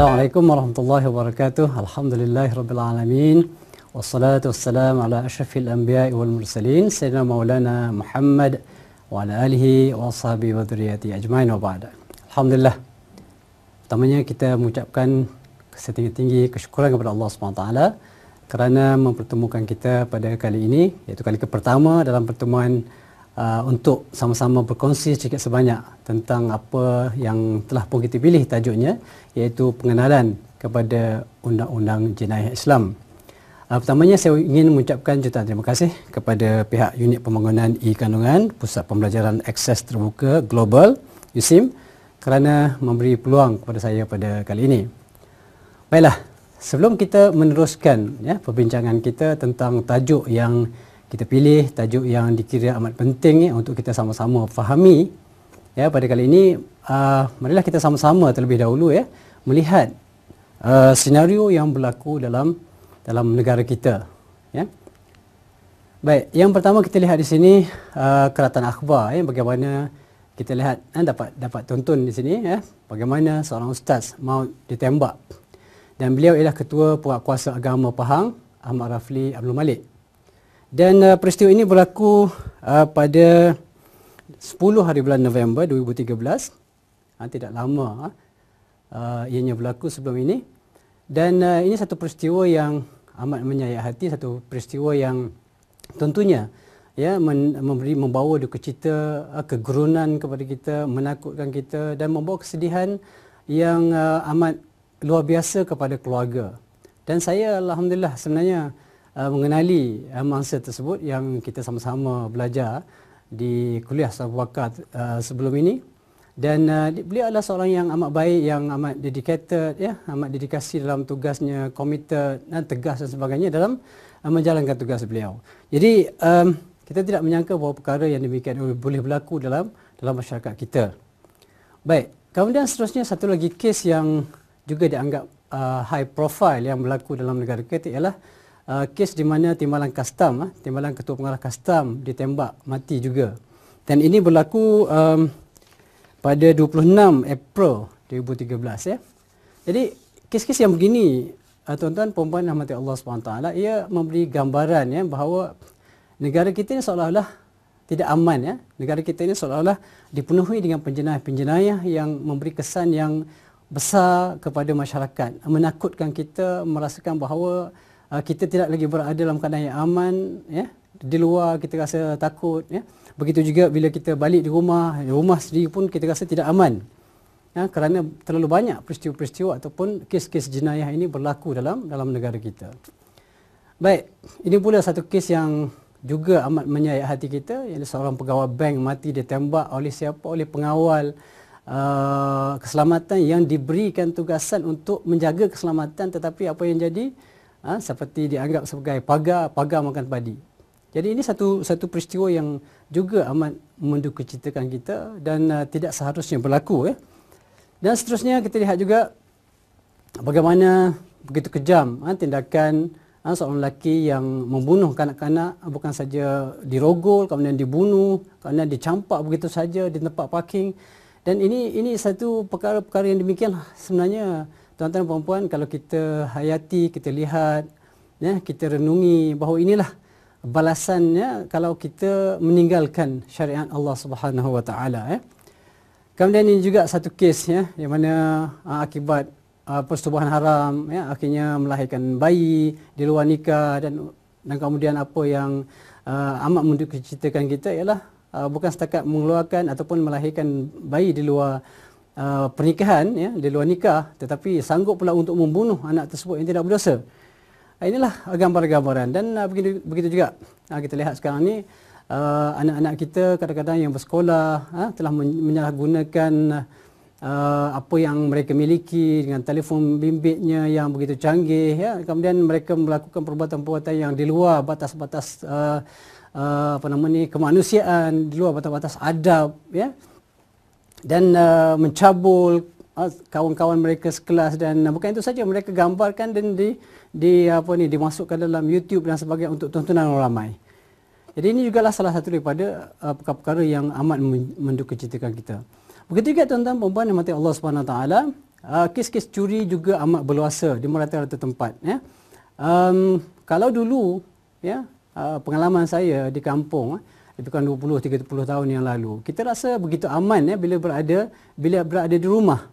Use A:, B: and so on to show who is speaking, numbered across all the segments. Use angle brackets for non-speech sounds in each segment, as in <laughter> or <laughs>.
A: Assalamualaikum warahmatullahi wabarakatuh. Alhamdulillah rabbil alamin. Wassalatu wassalam ala asyrafil anbiya wal mursalin sayyidina maulana Muhammad wa ala alihi wa sahbi wa dhurriyyati ajmain wa ba'da. Alhamdulillah. Pertamanya kita mengucapkan setinggi-tinggi kesyukuran kepada Allah SWT kerana mempertemukan kita pada kali ini iaitu kali pertama dalam pertemuan Uh, untuk sama-sama berkongsi sedikit sebanyak tentang apa yang telah pun kita pilih tajuknya iaitu pengenalan kepada undang-undang jenayah Islam. Uh, pertamanya saya ingin mengucapkan jutaan terima kasih kepada pihak unit pembangunan e-kandungan Pusat Pembelajaran Akses Terbuka Global USIM kerana memberi peluang kepada saya pada kali ini. Baiklah, sebelum kita meneruskan ya perbincangan kita tentang tajuk yang kita pilih tajuk yang dikira amat penting ya, untuk kita sama-sama fahami ya pada kali ini uh, marilah kita sama-sama terlebih dahulu ya melihat uh, senario yang berlaku dalam dalam negara kita ya baik yang pertama kita lihat di sini uh, keratan akhbar ya bagaimana kita lihat eh, dapat dapat tonton di sini ya bagaimana seorang ustaz mau ditembak dan beliau ialah ketua puak kuasa agama Pahang Ahmad Rafli Abdul Malik dan uh, peristiwa ini berlaku uh, pada 10 hari bulan November 2013. Uh, ah, tidak lama ah. uh, ianya berlaku sebelum ini. Dan uh, ini satu peristiwa yang amat menyayat hati, satu peristiwa yang tentunya ya memberi membawa duka cita, uh, kegerunan kepada kita, menakutkan kita dan membawa kesedihan yang uh, amat luar biasa kepada keluarga. Dan saya alhamdulillah sebenarnya Uh, mengenali uh, mangsa tersebut yang kita sama-sama belajar di kuliah sabwakat uh, sebelum ini dan uh, beliau adalah seorang yang amat baik yang amat dedicated ya amat dedikasi dalam tugasnya komited, dan tegas dan sebagainya dalam uh, menjalankan tugas beliau jadi um, kita tidak menyangka bahawa perkara yang demikian boleh berlaku dalam dalam masyarakat kita baik kemudian seterusnya satu lagi kes yang juga dianggap uh, high profile yang berlaku dalam negara kita ialah uh, kes di mana timbalan kastam, uh, ah, timbalan ketua pengarah kastam ditembak mati juga. Dan ini berlaku um, pada 26 April 2013. Ya. Jadi kes-kes yang begini, uh, tuan-tuan, perempuan dan mati Allah SWT, ia memberi gambaran ya, bahawa negara kita ini seolah-olah tidak aman ya. Negara kita ini seolah-olah dipenuhi dengan penjenayah-penjenayah yang memberi kesan yang besar kepada masyarakat. Menakutkan kita merasakan bahawa Ah, kita tidak lagi berada dalam keadaan yang aman ya di luar kita rasa takut ya begitu juga bila kita balik di rumah di rumah sendiri pun kita rasa tidak aman ya kerana terlalu banyak peristiwa-peristiwa ataupun kes-kes jenayah ini berlaku dalam dalam negara kita baik ini pula satu kes yang juga amat menyayat hati kita yang seorang pegawai bank mati ditembak oleh siapa oleh pengawal Uh, keselamatan yang diberikan tugasan untuk menjaga keselamatan tetapi apa yang jadi ha, seperti dianggap sebagai pagar pagar makan padi. Jadi ini satu satu peristiwa yang juga amat menduka citakan kita dan uh, tidak seharusnya berlaku ya. Dan seterusnya kita lihat juga bagaimana begitu kejam ha, tindakan ha, seorang lelaki yang membunuh kanak-kanak ha, bukan saja dirogol kemudian dibunuh kemudian dicampak begitu saja di tempat parking dan ini ini satu perkara-perkara yang demikian sebenarnya tuan-tuan dan puan-puan kalau kita hayati kita lihat ya kita renungi bahawa inilah balasannya kalau kita meninggalkan syariat Allah Subhanahu wa taala ya kemudian ini juga satu kes ya yang mana aa, ah, akibat aa, ah, persetubuhan haram ya akhirnya melahirkan bayi di luar nikah dan dan kemudian apa yang aa, ah, amat mendukung diceritakan kita ialah aa, bukan setakat mengeluarkan ataupun melahirkan bayi di luar Uh, pernikahan ya di luar nikah tetapi sanggup pula untuk membunuh anak tersebut yang tidak berdosa. Ah, inilah gambar-gambaran dan uh, begitu begitu juga. Uh, kita lihat sekarang ni uh, anak-anak kita kadang-kadang yang bersekolah uh, telah menyalahgunakan uh, apa yang mereka miliki dengan telefon bimbitnya yang begitu canggih ya. Kemudian mereka melakukan perbuatan-perbuatan yang di luar batas-batas uh, uh, apa nama kemanusiaan, di luar batas-batas adab ya dan uh, mencabul uh, kawan-kawan mereka sekelas dan uh, bukan itu saja mereka gambarkan dan di di apa ni dimasukkan dalam YouTube dan sebagainya untuk tontonan orang ramai. Jadi ini juga lah salah satu daripada uh, perkara-perkara yang amat menduka kita. Begitu juga tuan-tuan dan yang mati Allah Swt. taala, uh, kes-kes curi juga amat berluasa di merata-rata tempat ya. Um, kalau dulu ya uh, pengalaman saya di kampung uh, itu kan 20 30 tahun yang lalu kita rasa begitu aman ya bila berada bila berada di rumah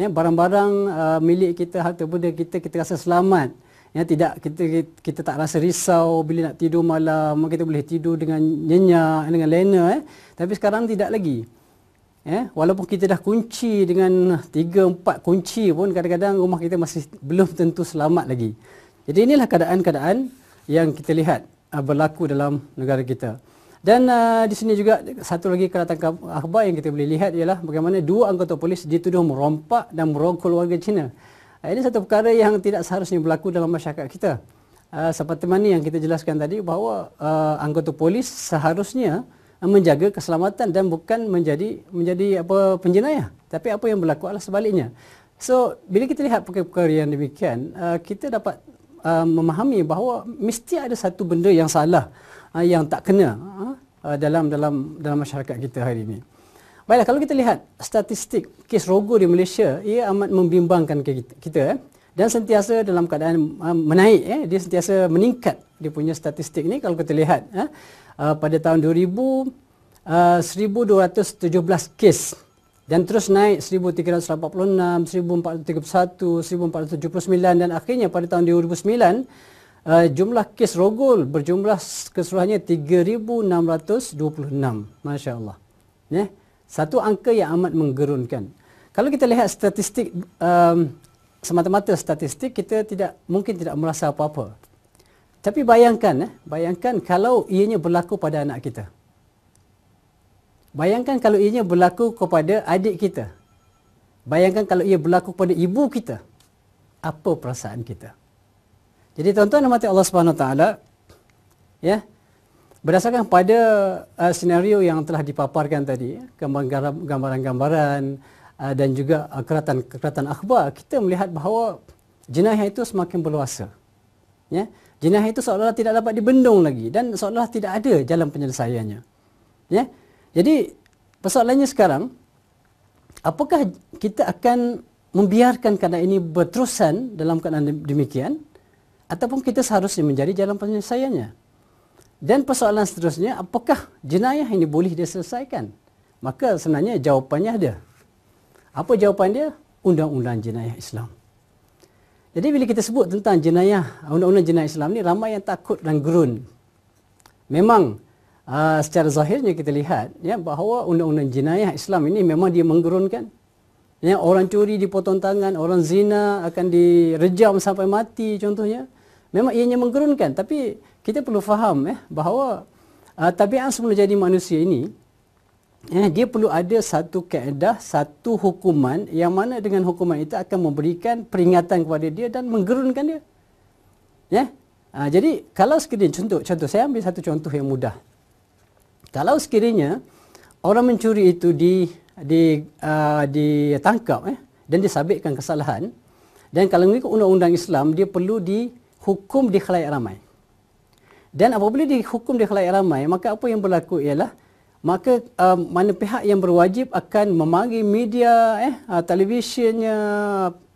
A: ya barang-barang uh, milik kita harta benda kita kita rasa selamat ya tidak kita kita tak rasa risau bila nak tidur malam kita boleh tidur dengan nyenyak dengan lena eh tapi sekarang tidak lagi ya walaupun kita dah kunci dengan 3 4 kunci pun kadang-kadang rumah kita masih belum tentu selamat lagi jadi inilah keadaan-keadaan yang kita lihat uh, berlaku dalam negara kita dan uh, di sini juga satu lagi keratan akhbar yang kita boleh lihat ialah bagaimana dua anggota polis dituduh merompak dan merogol warga Cina. Uh, ini satu perkara yang tidak seharusnya berlaku dalam masyarakat kita. Uh, seperti mana yang kita jelaskan tadi bahawa uh, anggota polis seharusnya menjaga keselamatan dan bukan menjadi menjadi apa penjenayah. Tapi apa yang berlaku adalah sebaliknya. So, bila kita lihat perkara-perkara yang demikian, uh, kita dapat uh, memahami bahawa mesti ada satu benda yang salah. Ah, yang tak kena ah, ah, dalam dalam dalam masyarakat kita hari ini. Baiklah kalau kita lihat statistik kes rogol di Malaysia ia amat membimbangkan kita eh. dan sentiasa dalam keadaan menaik eh, dia sentiasa meningkat dia punya statistik ni kalau kita lihat eh. pada tahun 2000 1217 kes dan terus naik 1386, 1431, 1479 dan akhirnya pada tahun 2009 Eh, jumlah kes rogol berjumlah keseluruhannya 3626 masya-Allah ya yeah. satu angka yang amat menggerunkan kalau kita lihat statistik um, semata-mata statistik kita tidak mungkin tidak merasa apa-apa tapi bayangkan eh bayangkan kalau ianya berlaku pada anak kita bayangkan kalau ianya berlaku kepada adik kita bayangkan kalau ia berlaku kepada ibu kita apa perasaan kita jadi tuan-tuan nikmati Allah Subhanahu Taala ya. Berdasarkan pada uh, senario yang telah dipaparkan tadi, ya, gambaran-gambaran uh, dan juga uh, keratan-keratan akhbar, kita melihat bahawa jenayah itu semakin berluasa. Ya. Jenayah itu seolah-olah tidak dapat dibendung lagi dan seolah-olah tidak ada jalan penyelesaiannya. Ya. Jadi persoalannya sekarang apakah kita akan membiarkan keadaan ini berterusan dalam keadaan demikian? ataupun kita seharusnya menjadi jalan penyelesaiannya. Dan persoalan seterusnya, apakah jenayah ini boleh diselesaikan? Maka sebenarnya jawapannya ada. Apa jawapan dia? Undang-undang jenayah Islam. Jadi bila kita sebut tentang jenayah, undang-undang jenayah Islam ni ramai yang takut dan gerun. Memang aa, ah, secara zahirnya kita lihat ya bahawa undang-undang jenayah Islam ini memang dia menggerunkan. Ya, orang curi dipotong tangan, orang zina akan direjam sampai mati contohnya memang ianya menggerunkan tapi kita perlu faham eh bahawa uh, tabiat semula jadi manusia ini eh dia perlu ada satu kaedah satu hukuman yang mana dengan hukuman itu akan memberikan peringatan kepada dia dan menggerunkan dia ya eh? uh, jadi kalau sekiranya contoh contoh saya ambil satu contoh yang mudah kalau sekiranya orang mencuri itu di di uh, ditangkap eh dan disabitkan kesalahan dan kalau mengikut undang-undang Islam dia perlu di hukum di khalayak ramai. Dan apabila dihukum di khalayak ramai, maka apa yang berlaku ialah maka um, mana pihak yang berwajib akan memanggil media eh uh, televisyennya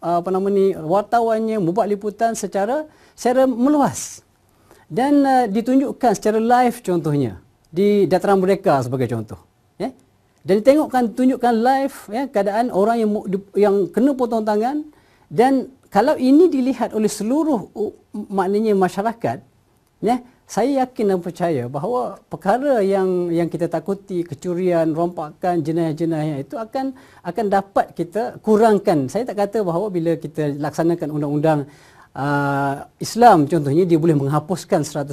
A: uh, apa nama ni wartawannya membuat liputan secara secara meluas dan uh, ditunjukkan secara live contohnya di dataran mereka sebagai contoh ya eh? dan tengokkan tunjukkan live ya keadaan orang yang yang kena potong tangan dan kalau ini dilihat oleh seluruh maknanya masyarakat ya saya yakin dan percaya bahawa perkara yang yang kita takuti kecurian rompakan jenayah-jenayah itu akan akan dapat kita kurangkan saya tak kata bahawa bila kita laksanakan undang-undang uh, Islam contohnya dia boleh menghapuskan 100%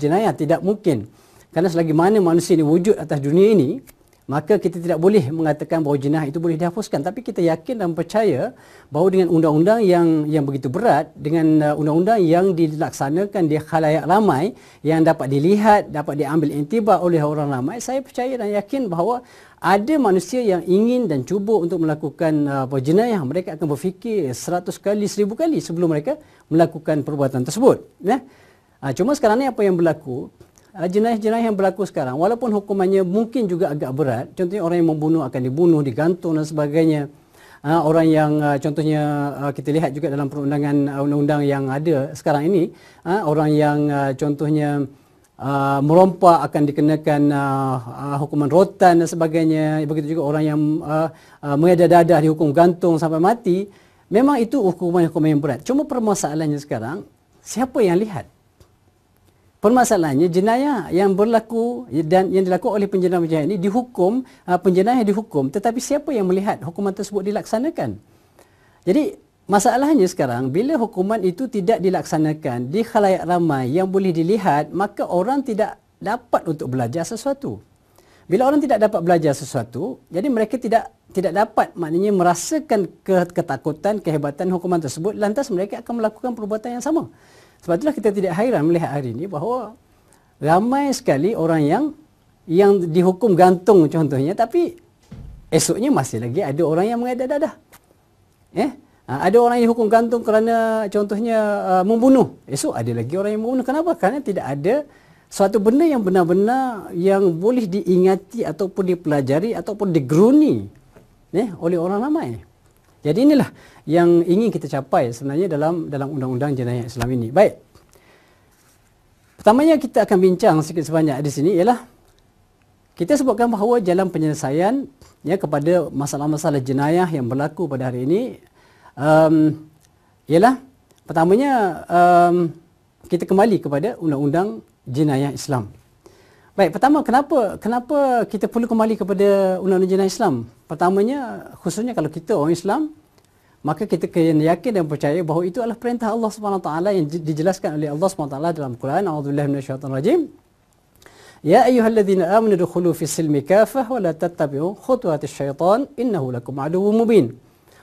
A: jenayah tidak mungkin kerana selagi mana manusia ini wujud atas dunia ini maka kita tidak boleh mengatakan bahawa jenayah itu boleh dihapuskan tapi kita yakin dan percaya bahawa dengan undang-undang yang yang begitu berat dengan uh, undang-undang yang dilaksanakan di khalayak ramai yang dapat dilihat dapat diambil intibar oleh orang ramai saya percaya dan yakin bahawa ada manusia yang ingin dan cuba untuk melakukan uh, jenayah mereka akan berfikir seratus kali seribu kali sebelum mereka melakukan perbuatan tersebut Nah, ya. cuma sekarang ni apa yang berlaku Ah, jenayah-jenayah yang berlaku sekarang walaupun hukumannya mungkin juga agak berat contohnya orang yang membunuh akan dibunuh digantung dan sebagainya ah, orang yang ah, contohnya kita lihat juga dalam perundangan undang-undang yang ada sekarang ini orang yang contohnya merompak akan dikenakan hukuman rotan dan sebagainya begitu juga orang yang mengedar dadah dihukum gantung sampai mati memang itu hukuman-hukuman yang berat cuma permasalahannya sekarang siapa yang lihat Permasalahannya jenayah yang berlaku dan yang dilakukan oleh penjenayah penjenayah ini dihukum ah, penjenayah yang dihukum tetapi siapa yang melihat hukuman tersebut dilaksanakan? Jadi masalahnya sekarang bila hukuman itu tidak dilaksanakan di khalayak ramai yang boleh dilihat maka orang tidak dapat untuk belajar sesuatu. Bila orang tidak dapat belajar sesuatu, jadi mereka tidak tidak dapat maknanya merasakan ketakutan kehebatan hukuman tersebut lantas mereka akan melakukan perbuatan yang sama. Sebab itulah kita tidak hairan melihat hari ini bahawa ramai sekali orang yang yang dihukum gantung contohnya tapi esoknya masih lagi ada orang yang mengedar dadah. Eh? Ha, ada orang yang hukum gantung kerana contohnya uh, membunuh. Esok ada lagi orang yang membunuh. Kenapa? Kerana tidak ada suatu benda yang benar-benar yang boleh diingati ataupun dipelajari ataupun digeruni eh, oleh orang ramai. Jadi inilah yang ingin kita capai sebenarnya dalam dalam undang-undang jenayah Islam ini. Baik. Pertamanya kita akan bincang sikit sebanyak di sini ialah kita sebutkan bahawa jalan penyelesaian ya kepada masalah-masalah jenayah yang berlaku pada hari ini um, ialah pertamanya um, kita kembali kepada undang-undang jenayah Islam. Baik, pertama kenapa kenapa kita perlu kembali kepada undang-undang jenayah Islam? Pertamanya khususnya kalau kita orang Islam maka kita kena yakin dan percaya bahawa itu adalah perintah Allah Subhanahu wa taala yang dijelaskan oleh Allah Subhanahu wa taala dalam Quran. A'udzubillahi minasyaitonirrajim. Ya ayyuhalladzina amanu dukhulu fi silmi kafah wa la tattabi'u khutuwati syaitan innahu lakum aduwwun mubin.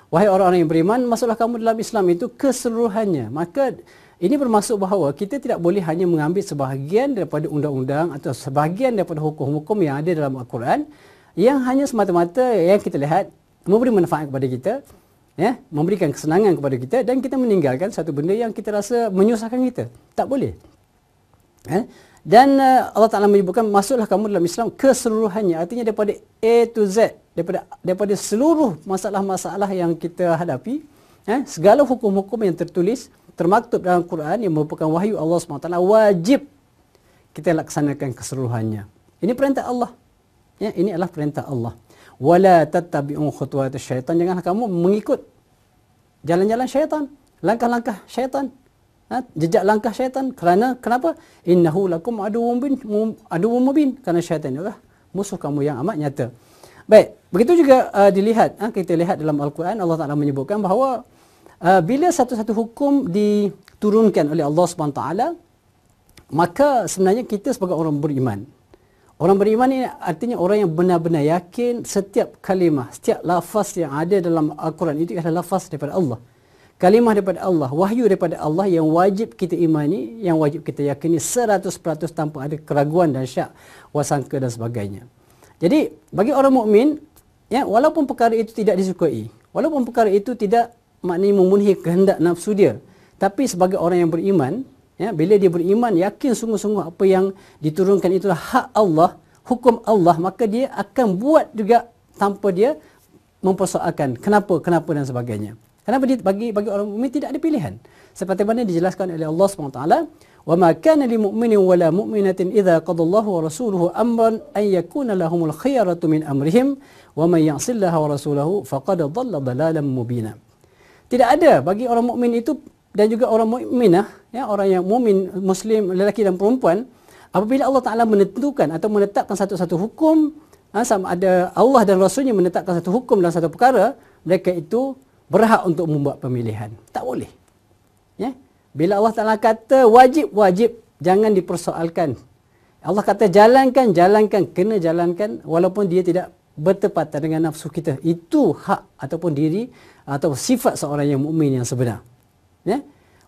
A: Wahai orang-orang yang beriman, masalah kamu dalam Islam itu keseluruhannya. Maka ini bermaksud bahawa kita tidak boleh hanya mengambil sebahagian daripada undang-undang atau sebahagian daripada hukum-hukum yang ada dalam Al-Quran yang hanya semata-mata yang kita lihat memberi manfaat kepada kita, ya, memberikan kesenangan kepada kita dan kita meninggalkan satu benda yang kita rasa menyusahkan kita. Tak boleh. Ya. Dan eh, Allah Ta'ala menyebutkan masuklah kamu dalam Islam keseluruhannya. Artinya daripada A to Z, daripada, daripada seluruh masalah-masalah yang kita hadapi, eh, segala hukum-hukum yang tertulis, termaktub dalam Quran yang merupakan wahyu Allah SWT wajib kita laksanakan keseluruhannya. Ini perintah Allah. Ya, ini adalah perintah Allah. Wala tattabi'u khutuwat syaitan. Janganlah kamu mengikut jalan-jalan syaitan. Langkah-langkah syaitan. Ha? Jejak langkah syaitan. Kerana, kenapa? Innahu lakum aduwum bin. Aduwum bin. Kerana syaitan adalah musuh kamu yang amat nyata. Baik, begitu juga uh, dilihat. Ha? Kita lihat dalam Al-Quran, Allah Ta'ala menyebutkan bahawa Uh, bila satu-satu hukum diturunkan oleh Allah SWT, maka sebenarnya kita sebagai orang beriman. Orang beriman ini artinya orang yang benar-benar yakin setiap kalimah, setiap lafaz yang ada dalam Al-Quran itu adalah lafaz daripada Allah. Kalimah daripada Allah, wahyu daripada Allah yang wajib kita imani, yang wajib kita yakini 100% tanpa ada keraguan dan syak, wasangka dan sebagainya. Jadi bagi orang mukmin, ya, walaupun perkara itu tidak disukai, walaupun perkara itu tidak maknanya memenuhi kehendak nafsu dia. Tapi sebagai orang yang beriman, ya, bila dia beriman, yakin sungguh-sungguh apa yang diturunkan itulah hak Allah, hukum Allah, maka dia akan buat juga tanpa dia mempersoalkan kenapa, kenapa dan sebagainya. Kenapa dia bagi bagi orang mukmin tidak ada pilihan? Seperti mana dijelaskan oleh Allah SWT, وَمَا كَانَ لِمُؤْمِنٍ وَلَا مُؤْمِنَةٍ إِذَا قَضَ اللَّهُ وَرَسُولُهُ أَمْرًا أَنْ يَكُونَ لَهُمُ الْخِيَرَةُ مِنْ أَمْرِهِمْ وَمَنْ يَعْصِلَّهَا وَرَسُولَهُ فَقَدَ ضَلَّ ضَلَالًا مُبِينًا tidak ada bagi orang mukmin itu dan juga orang mukminah, ya, orang yang mukmin muslim lelaki dan perempuan apabila Allah Taala menentukan atau menetapkan satu-satu hukum ha, sama ada Allah dan rasulnya menetapkan satu hukum dalam satu perkara mereka itu berhak untuk membuat pemilihan. Tak boleh. Ya. Bila Allah Taala kata wajib-wajib jangan dipersoalkan. Allah kata jalankan, jalankan, kena jalankan walaupun dia tidak bertepatan dengan nafsu kita. Itu hak ataupun diri atau sifat seorang yang mukmin yang sebenar. Ya.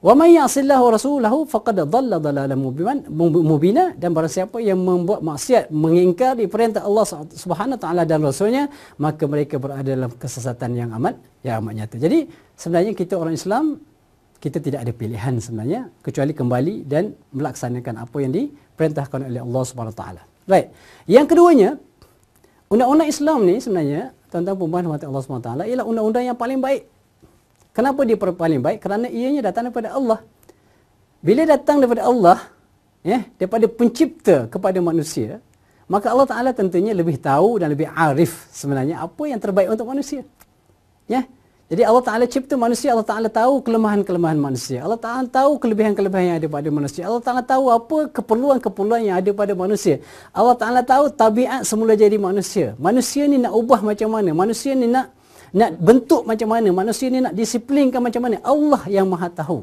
A: Wa may ya'sillah wa rasulahu faqad dhalla dhalalan mubina dan barang siapa yang membuat maksiat mengingkari perintah Allah Subhanahu taala dan rasulnya maka mereka berada dalam kesesatan yang amat yang amat nyata. Jadi sebenarnya kita orang Islam kita tidak ada pilihan sebenarnya kecuali kembali dan melaksanakan apa yang diperintahkan oleh Allah Subhanahu taala. Baik. Yang keduanya undang-undang Islam ni sebenarnya tentang pembahasan mati Allah SWT ialah undang-undang yang paling baik. Kenapa dia paling baik? Kerana ianya datang daripada Allah. Bila datang daripada Allah, ya, daripada pencipta kepada manusia, maka Allah Ta'ala tentunya lebih tahu dan lebih arif sebenarnya apa yang terbaik untuk manusia. Ya, jadi Allah Ta'ala cipta manusia, Allah Ta'ala tahu kelemahan-kelemahan manusia. Allah Ta'ala tahu kelebihan-kelebihan yang ada pada manusia. Allah Ta'ala tahu apa keperluan-keperluan yang ada pada manusia. Allah Ta'ala tahu tabiat semula jadi manusia. Manusia ni nak ubah macam mana? Manusia ni nak nak bentuk macam mana? Manusia ni nak disiplinkan macam mana? Allah yang maha tahu.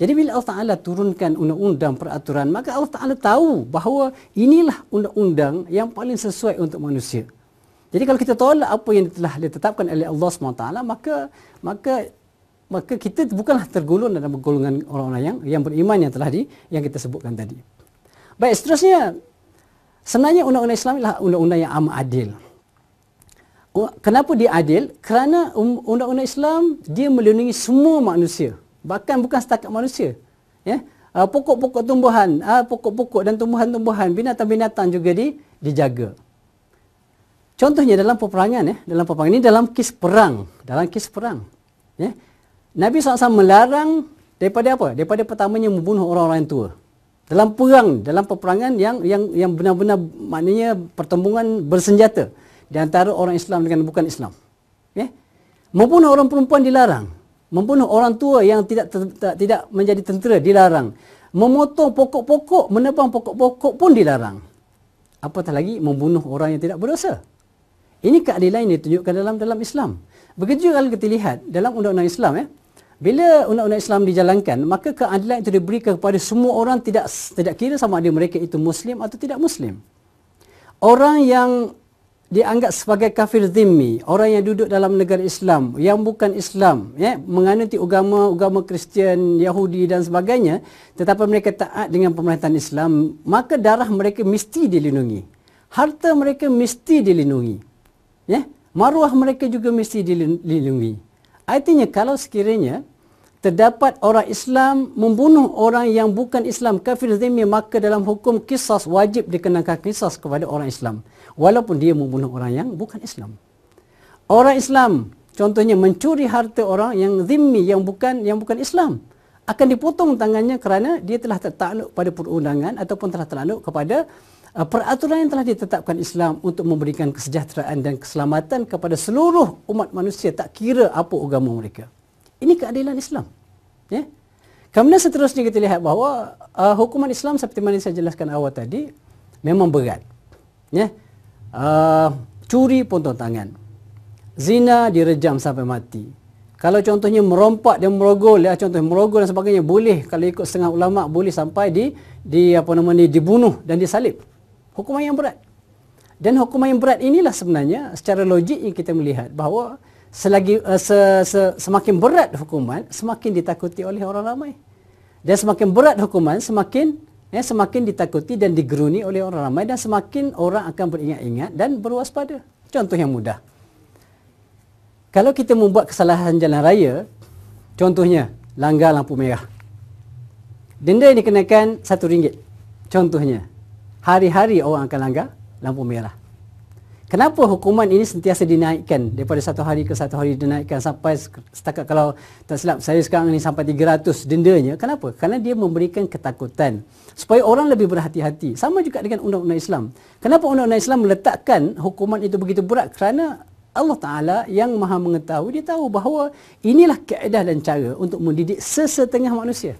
A: Jadi bila Allah Ta'ala turunkan undang-undang peraturan, maka Allah Ta'ala tahu bahawa inilah undang-undang yang paling sesuai untuk manusia. Manusia. Jadi kalau kita tolak apa yang telah ditetapkan oleh Allah SWT, maka maka maka kita bukanlah tergolong dalam golongan orang-orang yang yang beriman yang telah di yang kita sebutkan tadi. Baik, seterusnya sebenarnya undang-undang Islam ialah undang-undang yang amat adil. Oh, kenapa dia adil? Kerana um-, undang-undang Islam dia melindungi semua manusia, bahkan bukan setakat manusia. Ya. Ah, pokok-pokok tumbuhan, ah, pokok-pokok dan tumbuhan-tumbuhan, binatang-binatang juga di, dijaga. Contohnya dalam peperangan ya, dalam peperangan ini dalam kes perang, dalam kes perang. Ya. Nabi SAW melarang daripada apa? Daripada pertamanya membunuh orang-orang yang tua. Dalam perang, dalam peperangan yang yang yang benar-benar maknanya pertembungan bersenjata di antara orang Islam dengan bukan Islam. Ya. Membunuh orang perempuan dilarang. Membunuh orang tua yang tidak ter, tak, tidak menjadi tentera dilarang. Memotong pokok-pokok, menebang pokok-pokok pun dilarang. Apatah lagi membunuh orang yang tidak berdosa. Ini keadilan yang ditunjukkan dalam dalam Islam. Begitu kalau kita lihat dalam undang-undang Islam eh, bila undang-undang Islam dijalankan, maka keadilan itu diberikan kepada semua orang tidak tidak kira sama ada mereka itu muslim atau tidak muslim. Orang yang dianggap sebagai kafir zimmi, orang yang duduk dalam negara Islam yang bukan Islam, ya, eh, menganuti agama-agama Kristian, Yahudi dan sebagainya, tetapi mereka taat dengan pemerintahan Islam, maka darah mereka mesti dilindungi. Harta mereka mesti dilindungi ya maruah mereka juga mesti dilindungi artinya kalau sekiranya terdapat orang Islam membunuh orang yang bukan Islam kafir zimmi maka dalam hukum kisas wajib dikenakan kisas kepada orang Islam walaupun dia membunuh orang yang bukan Islam orang Islam contohnya mencuri harta orang yang zimmi yang bukan yang bukan Islam akan dipotong tangannya kerana dia telah tertakluk pada perundangan ataupun telah terlalu kepada Uh, peraturan yang telah ditetapkan Islam untuk memberikan kesejahteraan dan keselamatan kepada seluruh umat manusia tak kira apa agama mereka. Ini keadilan Islam. Ya. Kemudian seterusnya kita lihat bahawa uh, hukuman Islam seperti mana saya jelaskan awal tadi memang berat. Ya. Uh, curi potong tangan. Zina direjam sampai mati. Kalau contohnya merompak dan merogol, ya contohnya merogol dan sebagainya boleh kalau ikut setengah ulama boleh sampai di di apa nama ni dibunuh dan disalib hukuman yang berat. Dan hukuman yang berat inilah sebenarnya secara logik yang kita melihat bahawa selagi uh, se, se, semakin berat hukuman semakin ditakuti oleh orang ramai. Dan semakin berat hukuman semakin ya semakin ditakuti dan digeruni oleh orang ramai dan semakin orang akan beringat-ingat dan berwaspada. Contoh yang mudah. Kalau kita membuat kesalahan jalan raya, contohnya langgar lampu merah. Denda yang dikenakan RM1. Contohnya, hari-hari orang akan langgar lampu merah. Kenapa hukuman ini sentiasa dinaikkan daripada satu hari ke satu hari dinaikkan sampai setakat kalau tak silap saya sekarang ini sampai 300 dendanya. Kenapa? Kerana dia memberikan ketakutan supaya orang lebih berhati-hati. Sama juga dengan undang-undang Islam. Kenapa undang-undang Islam meletakkan hukuman itu begitu berat? Kerana Allah Ta'ala yang maha mengetahui, dia tahu bahawa inilah keadaan dan cara untuk mendidik sesetengah manusia.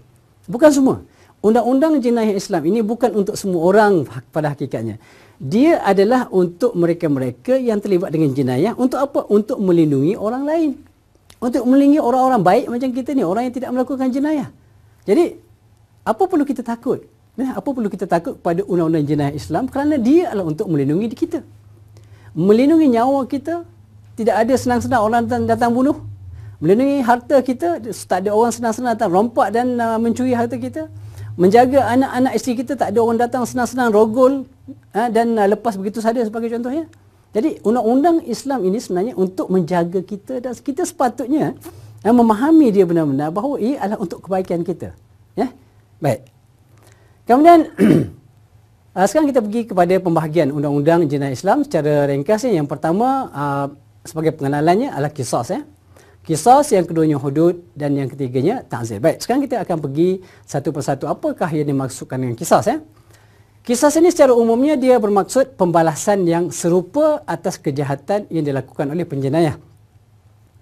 A: Bukan semua undang-undang jenayah Islam ini bukan untuk semua orang pada hakikatnya. Dia adalah untuk mereka-mereka yang terlibat dengan jenayah untuk apa? Untuk melindungi orang lain. Untuk melindungi orang-orang baik macam kita ni, orang yang tidak melakukan jenayah. Jadi, apa perlu kita takut? Nah, ya, apa perlu kita takut pada undang-undang jenayah Islam? Kerana dia adalah untuk melindungi kita. Melindungi nyawa kita, tidak ada senang-senang orang datang, datang bunuh. Melindungi harta kita, tak ada orang senang-senang datang rompak dan uh, mencuri harta kita menjaga anak-anak isteri kita tak ada orang datang senang-senang rogol ha, dan uh, lepas begitu saja sebagai contohnya. Jadi undang-undang Islam ini sebenarnya untuk menjaga kita dan kita sepatutnya ha, memahami dia benar-benar bahawa ia adalah untuk kebaikan kita. Ya? Baik. Kemudian <clears throat> uh, sekarang kita pergi kepada pembahagian undang-undang jenayah Islam secara ringkasnya yang pertama uh, sebagai pengenalannya adalah kisah ya. Kisah yang keduanya hudud dan yang ketiganya ta'zir. Baik, sekarang kita akan pergi satu persatu apakah yang dimaksudkan dengan kisah. Eh? Ya? Kisah ini secara umumnya dia bermaksud pembalasan yang serupa atas kejahatan yang dilakukan oleh penjenayah.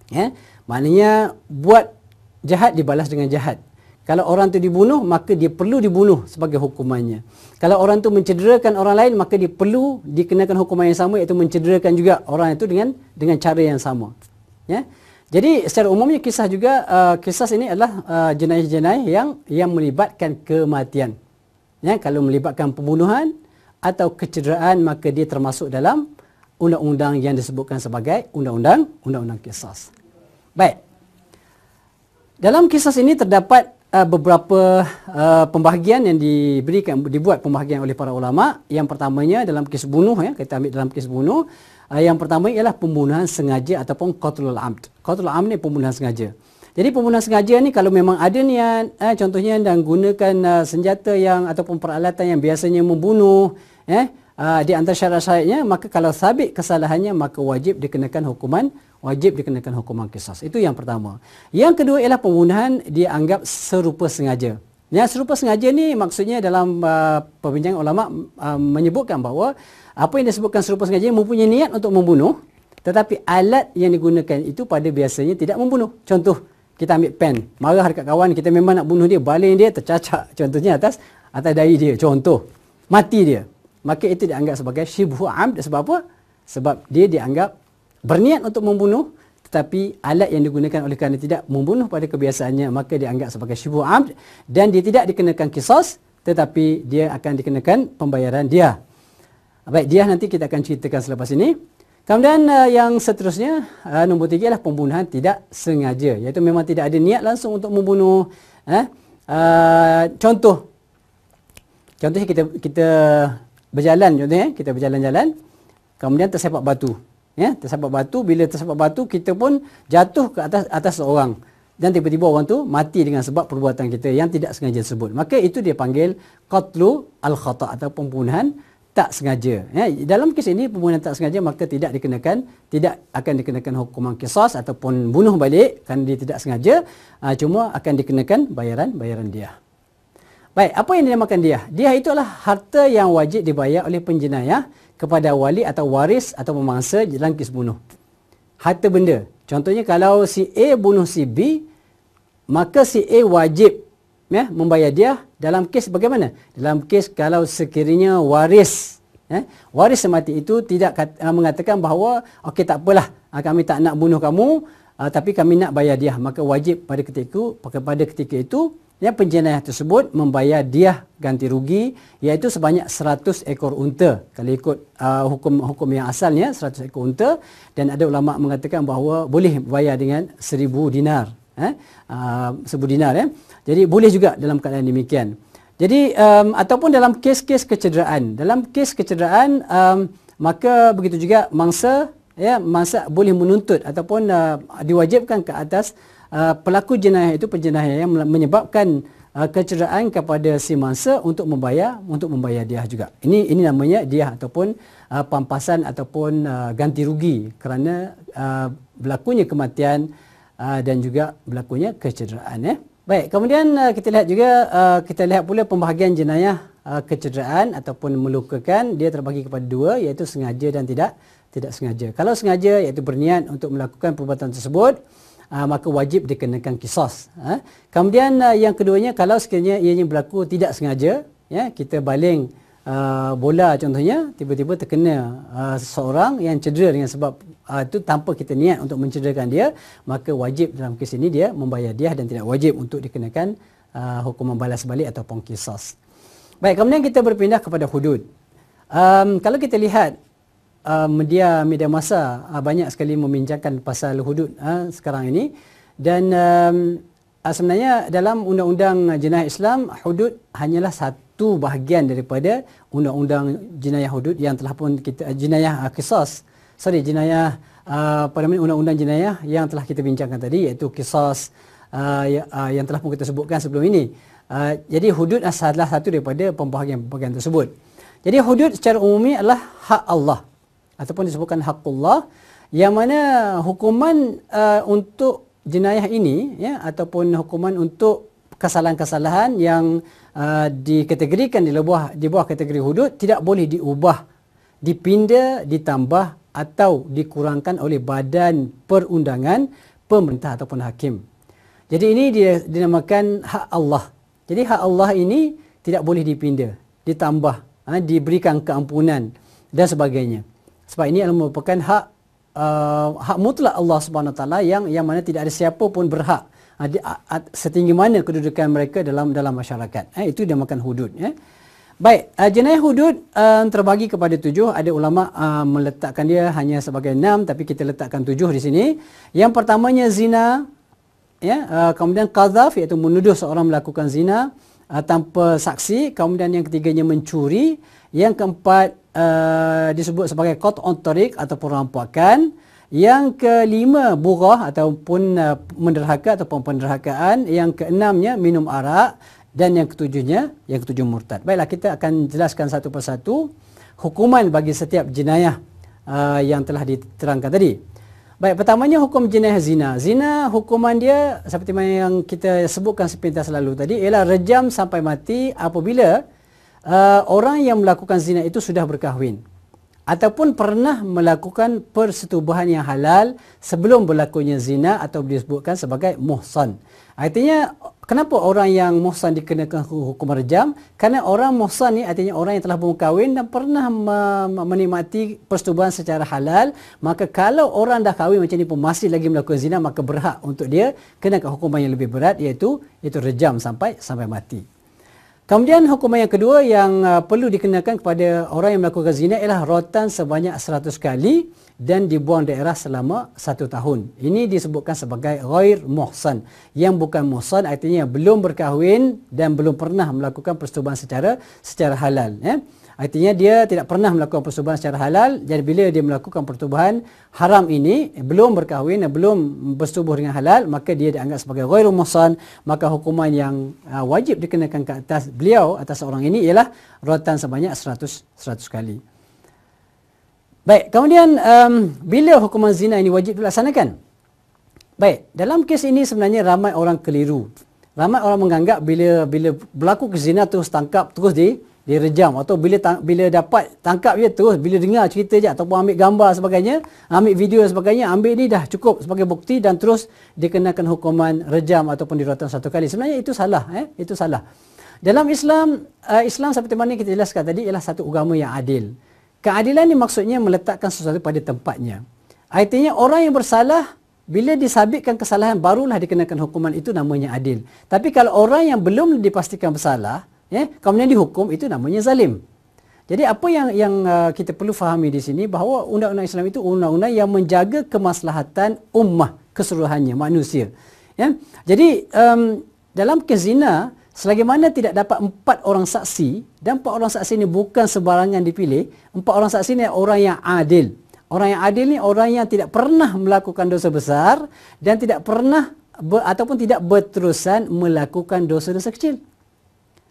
A: Ya? Maknanya buat jahat dibalas dengan jahat. Kalau orang itu dibunuh, maka dia perlu dibunuh sebagai hukumannya. Kalau orang itu mencederakan orang lain, maka dia perlu dikenakan hukuman yang sama iaitu mencederakan juga orang itu dengan dengan cara yang sama. Ya? Jadi secara umumnya kisah juga uh, kisah ini adalah uh, jenayah-jenayah yang yang melibatkan kematian. Ya, kalau melibatkan pembunuhan atau kecederaan maka dia termasuk dalam undang-undang yang disebutkan sebagai undang-undang undang-undang kisah. Baik. Dalam kisah ini terdapat uh, beberapa uh, pembahagian yang diberikan dibuat pembahagian oleh para ulama. Yang pertamanya dalam kes bunuh ya, kita ambil dalam kes bunuh Uh, yang pertama ialah pembunuhan sengaja ataupun qatlul amd. Qatlul amd ni pembunuhan sengaja. Jadi pembunuhan sengaja ni kalau memang ada niat eh contohnya dan gunakan uh, senjata yang ataupun peralatan yang biasanya membunuh eh uh, di antara syarat-syaratnya maka kalau sabit kesalahannya maka wajib dikenakan hukuman wajib dikenakan hukuman kisah. Itu yang pertama. Yang kedua ialah pembunuhan dianggap serupa sengaja. Yang serupa sengaja ni maksudnya dalam uh, perbincangan ulama uh, menyebutkan bahawa apa yang disebutkan serupa sengaja mempunyai niat untuk membunuh tetapi alat yang digunakan itu pada biasanya tidak membunuh. Contoh kita ambil pen, marah dekat kawan, kita memang nak bunuh dia, baling dia tercacak <laughs> contohnya atas atas dahi dia. Contoh mati dia. Maka itu dianggap sebagai syibhu amd sebab apa? Sebab dia dianggap berniat untuk membunuh tetapi alat yang digunakan oleh kerana tidak membunuh pada kebiasaannya maka dianggap sebagai syubuh amd dan dia tidak dikenakan kisos tetapi dia akan dikenakan pembayaran dia. Baik, dia nanti kita akan ceritakan selepas ini. Kemudian uh, yang seterusnya, uh, nombor tiga adalah pembunuhan tidak sengaja. Iaitu memang tidak ada niat langsung untuk membunuh. Eh? Uh, contoh, contohnya kita kita berjalan, contohnya kita berjalan-jalan. Kemudian tersepak batu ya tersabat batu bila tersabat batu kita pun jatuh ke atas atas seorang dan tiba-tiba orang tu mati dengan sebab perbuatan kita yang tidak sengaja sebut maka itu dia panggil qatlu al khata atau pembunuhan tak sengaja ya dalam kes ini pembunuhan tak sengaja maka tidak dikenakan tidak akan dikenakan hukuman kisos ataupun bunuh balik kerana dia tidak sengaja uh, cuma akan dikenakan bayaran bayaran dia baik apa yang dinamakan dia dia itulah harta yang wajib dibayar oleh penjenayah kepada wali atau waris atau pemangsa jelang kes bunuh. Harta benda. Contohnya kalau si A bunuh si B, maka si A wajib ya, membayar dia dalam kes bagaimana? Dalam kes kalau sekiranya waris. Ya, waris semati itu tidak kat, eh, mengatakan bahawa, okey tak apalah, ah, kami tak nak bunuh kamu, uh, tapi kami nak bayar dia. Maka wajib pada ketika, itu. pada ketika itu, Ya, penjenayah tersebut membayar diah ganti rugi iaitu sebanyak 100 ekor unta kalau ikut hukum-hukum uh, yang asalnya 100 ekor unta dan ada ulama mengatakan bahawa boleh bayar dengan 1000 dinar eh uh, 1000 dinar Eh? Jadi boleh juga dalam keadaan demikian. Jadi um, ataupun dalam kes-kes kecederaan, dalam kes kecederaan um, maka begitu juga mangsa ya mangsa boleh menuntut ataupun uh, diwajibkan ke atas Ah, pelaku jenayah itu penjenayah yang menyebabkan uh, kecederaan kepada si mangsa untuk membayar untuk membayar diah juga. Ini ini namanya diah ataupun uh, pampasan ataupun uh, ganti rugi kerana uh, berlakunya kematian uh, dan juga berlakunya kecederaan ya. Baik, kemudian uh, kita lihat juga uh, kita lihat pula pembahagian jenayah kecederaan ataupun melukakan dia terbagi kepada dua iaitu sengaja dan tidak tidak sengaja. Kalau sengaja iaitu berniat untuk melakukan perbuatan tersebut, Ah, maka wajib dikenakan kisos. Ah. Kemudian ah, yang keduanya kalau sekiranya ianya berlaku tidak sengaja, ya, kita baling bola contohnya tiba-tiba terkena seseorang yang cedera dengan sebab itu tanpa kita niat untuk mencederakan dia, maka wajib dalam kes ini dia membayar dia dan tidak wajib untuk dikenakan hukuman balas balik ataupun kisos. Baik, kemudian kita berpindah kepada hudud. Um, kalau kita lihat uh, media media masa uh, ah, banyak sekali meminjangkan pasal hudud uh, sekarang ini dan um, uh, sebenarnya dalam undang-undang jenayah Islam hudud hanyalah satu bahagian daripada undang-undang jenayah hudud yang telah pun kita uh, jenayah uh, kisas sorry jenayah uh, pada mana undang-undang jenayah yang telah kita bincangkan tadi iaitu kisah uh, ya, uh, yang telah pun kita sebutkan sebelum ini Uh, jadi hudud adalah satu daripada pembahagian-pembahagian tersebut. Jadi hudud secara umumnya adalah hak Allah ataupun disebutkan hakullah yang mana hukuman uh, untuk jenayah ini ya ataupun hukuman untuk kesalahan-kesalahan yang uh, dikategorikan di bawah di bawah kategori hudud tidak boleh diubah dipinda ditambah atau dikurangkan oleh badan perundangan pemerintah ataupun hakim jadi ini dinamakan hak Allah jadi hak Allah ini tidak boleh dipinda ditambah ha, diberikan keampunan dan sebagainya sebab ini adalah merupakan hak uh, hak mutlak Allah Subhanahu taala yang yang mana tidak ada siapa pun berhak uh, setinggi mana kedudukan mereka dalam dalam masyarakat eh, itu dia makan hudud eh. baik uh, jenayah hudud uh, terbagi kepada tujuh ada ulama uh, meletakkan dia hanya sebagai enam tapi kita letakkan tujuh di sini yang pertamanya zina ya uh, kemudian qadzaf iaitu menuduh seorang melakukan zina uh, tanpa saksi kemudian yang ketiganya mencuri yang keempat uh, disebut sebagai kot on tarik ataupun rampakan. Yang kelima burah ataupun uh, menderhaka atau penderhakaan. Yang keenamnya minum arak dan yang ketujuhnya yang ketujuh murtad. Baiklah kita akan jelaskan satu persatu hukuman bagi setiap jenayah uh, yang telah diterangkan tadi. Baik, pertamanya hukum jenayah zina. Zina hukuman dia seperti yang kita sebutkan sepintas lalu tadi ialah rejam sampai mati apabila uh, orang yang melakukan zina itu sudah berkahwin ataupun pernah melakukan persetubuhan yang halal sebelum berlakunya zina atau disebutkan sebagai muhsan. Artinya kenapa orang yang muhsan dikenakan hukuman rejam? Kerana orang muhsan ni artinya orang yang telah berkahwin dan pernah menikmati persetubuhan secara halal, maka kalau orang dah kahwin macam ni pun masih lagi melakukan zina maka berhak untuk dia kena hukuman yang lebih berat iaitu itu rejam sampai sampai mati. Kemudian hukuman yang kedua yang uh, perlu dikenakan kepada orang yang melakukan zina ialah rotan sebanyak 100 kali dan dibuang daerah selama satu tahun. Ini disebutkan sebagai ghair muhsan. Yang bukan muhsan artinya belum berkahwin dan belum pernah melakukan persetubuhan secara secara halal, Eh? Artinya dia tidak pernah melakukan persetubuhan secara halal. Jadi bila dia melakukan persetubuhan haram ini, belum berkahwin, belum bersetubuh dengan halal, maka dia dianggap sebagai ghairul muhsan. Maka hukuman yang uh, wajib dikenakan ke atas beliau, atas orang ini ialah rotan sebanyak 100, 100 kali. Baik, kemudian um, bila hukuman zina ini wajib dilaksanakan? Baik, dalam kes ini sebenarnya ramai orang keliru. Ramai orang menganggap bila bila berlaku zina terus tangkap, terus di rejam atau bila bila dapat tangkap dia terus bila dengar cerita je ataupun ambil gambar sebagainya ambil video sebagainya ambil ni dah cukup sebagai bukti dan terus dikenakan hukuman rejam ataupun dirotan satu kali sebenarnya itu salah eh itu salah dalam Islam uh, Islam seperti mana kita jelaskan tadi ialah satu agama yang adil keadilan ni maksudnya meletakkan sesuatu pada tempatnya artinya orang yang bersalah bila disabitkan kesalahan barulah dikenakan hukuman itu namanya adil tapi kalau orang yang belum dipastikan bersalah Eh, kemudian dihukum itu namanya zalim. Jadi apa yang yang uh, kita perlu fahami di sini bahawa undang-undang Islam itu undang-undang yang menjaga kemaslahatan ummah keseluruhannya manusia. Ya. Jadi um, dalam kes zina selagi mana tidak dapat empat orang saksi dan empat orang saksi ini bukan sebarangan dipilih, empat orang saksi ini orang yang adil. Orang yang adil ni orang yang tidak pernah melakukan dosa besar dan tidak pernah ber, ataupun tidak berterusan melakukan dosa-dosa kecil.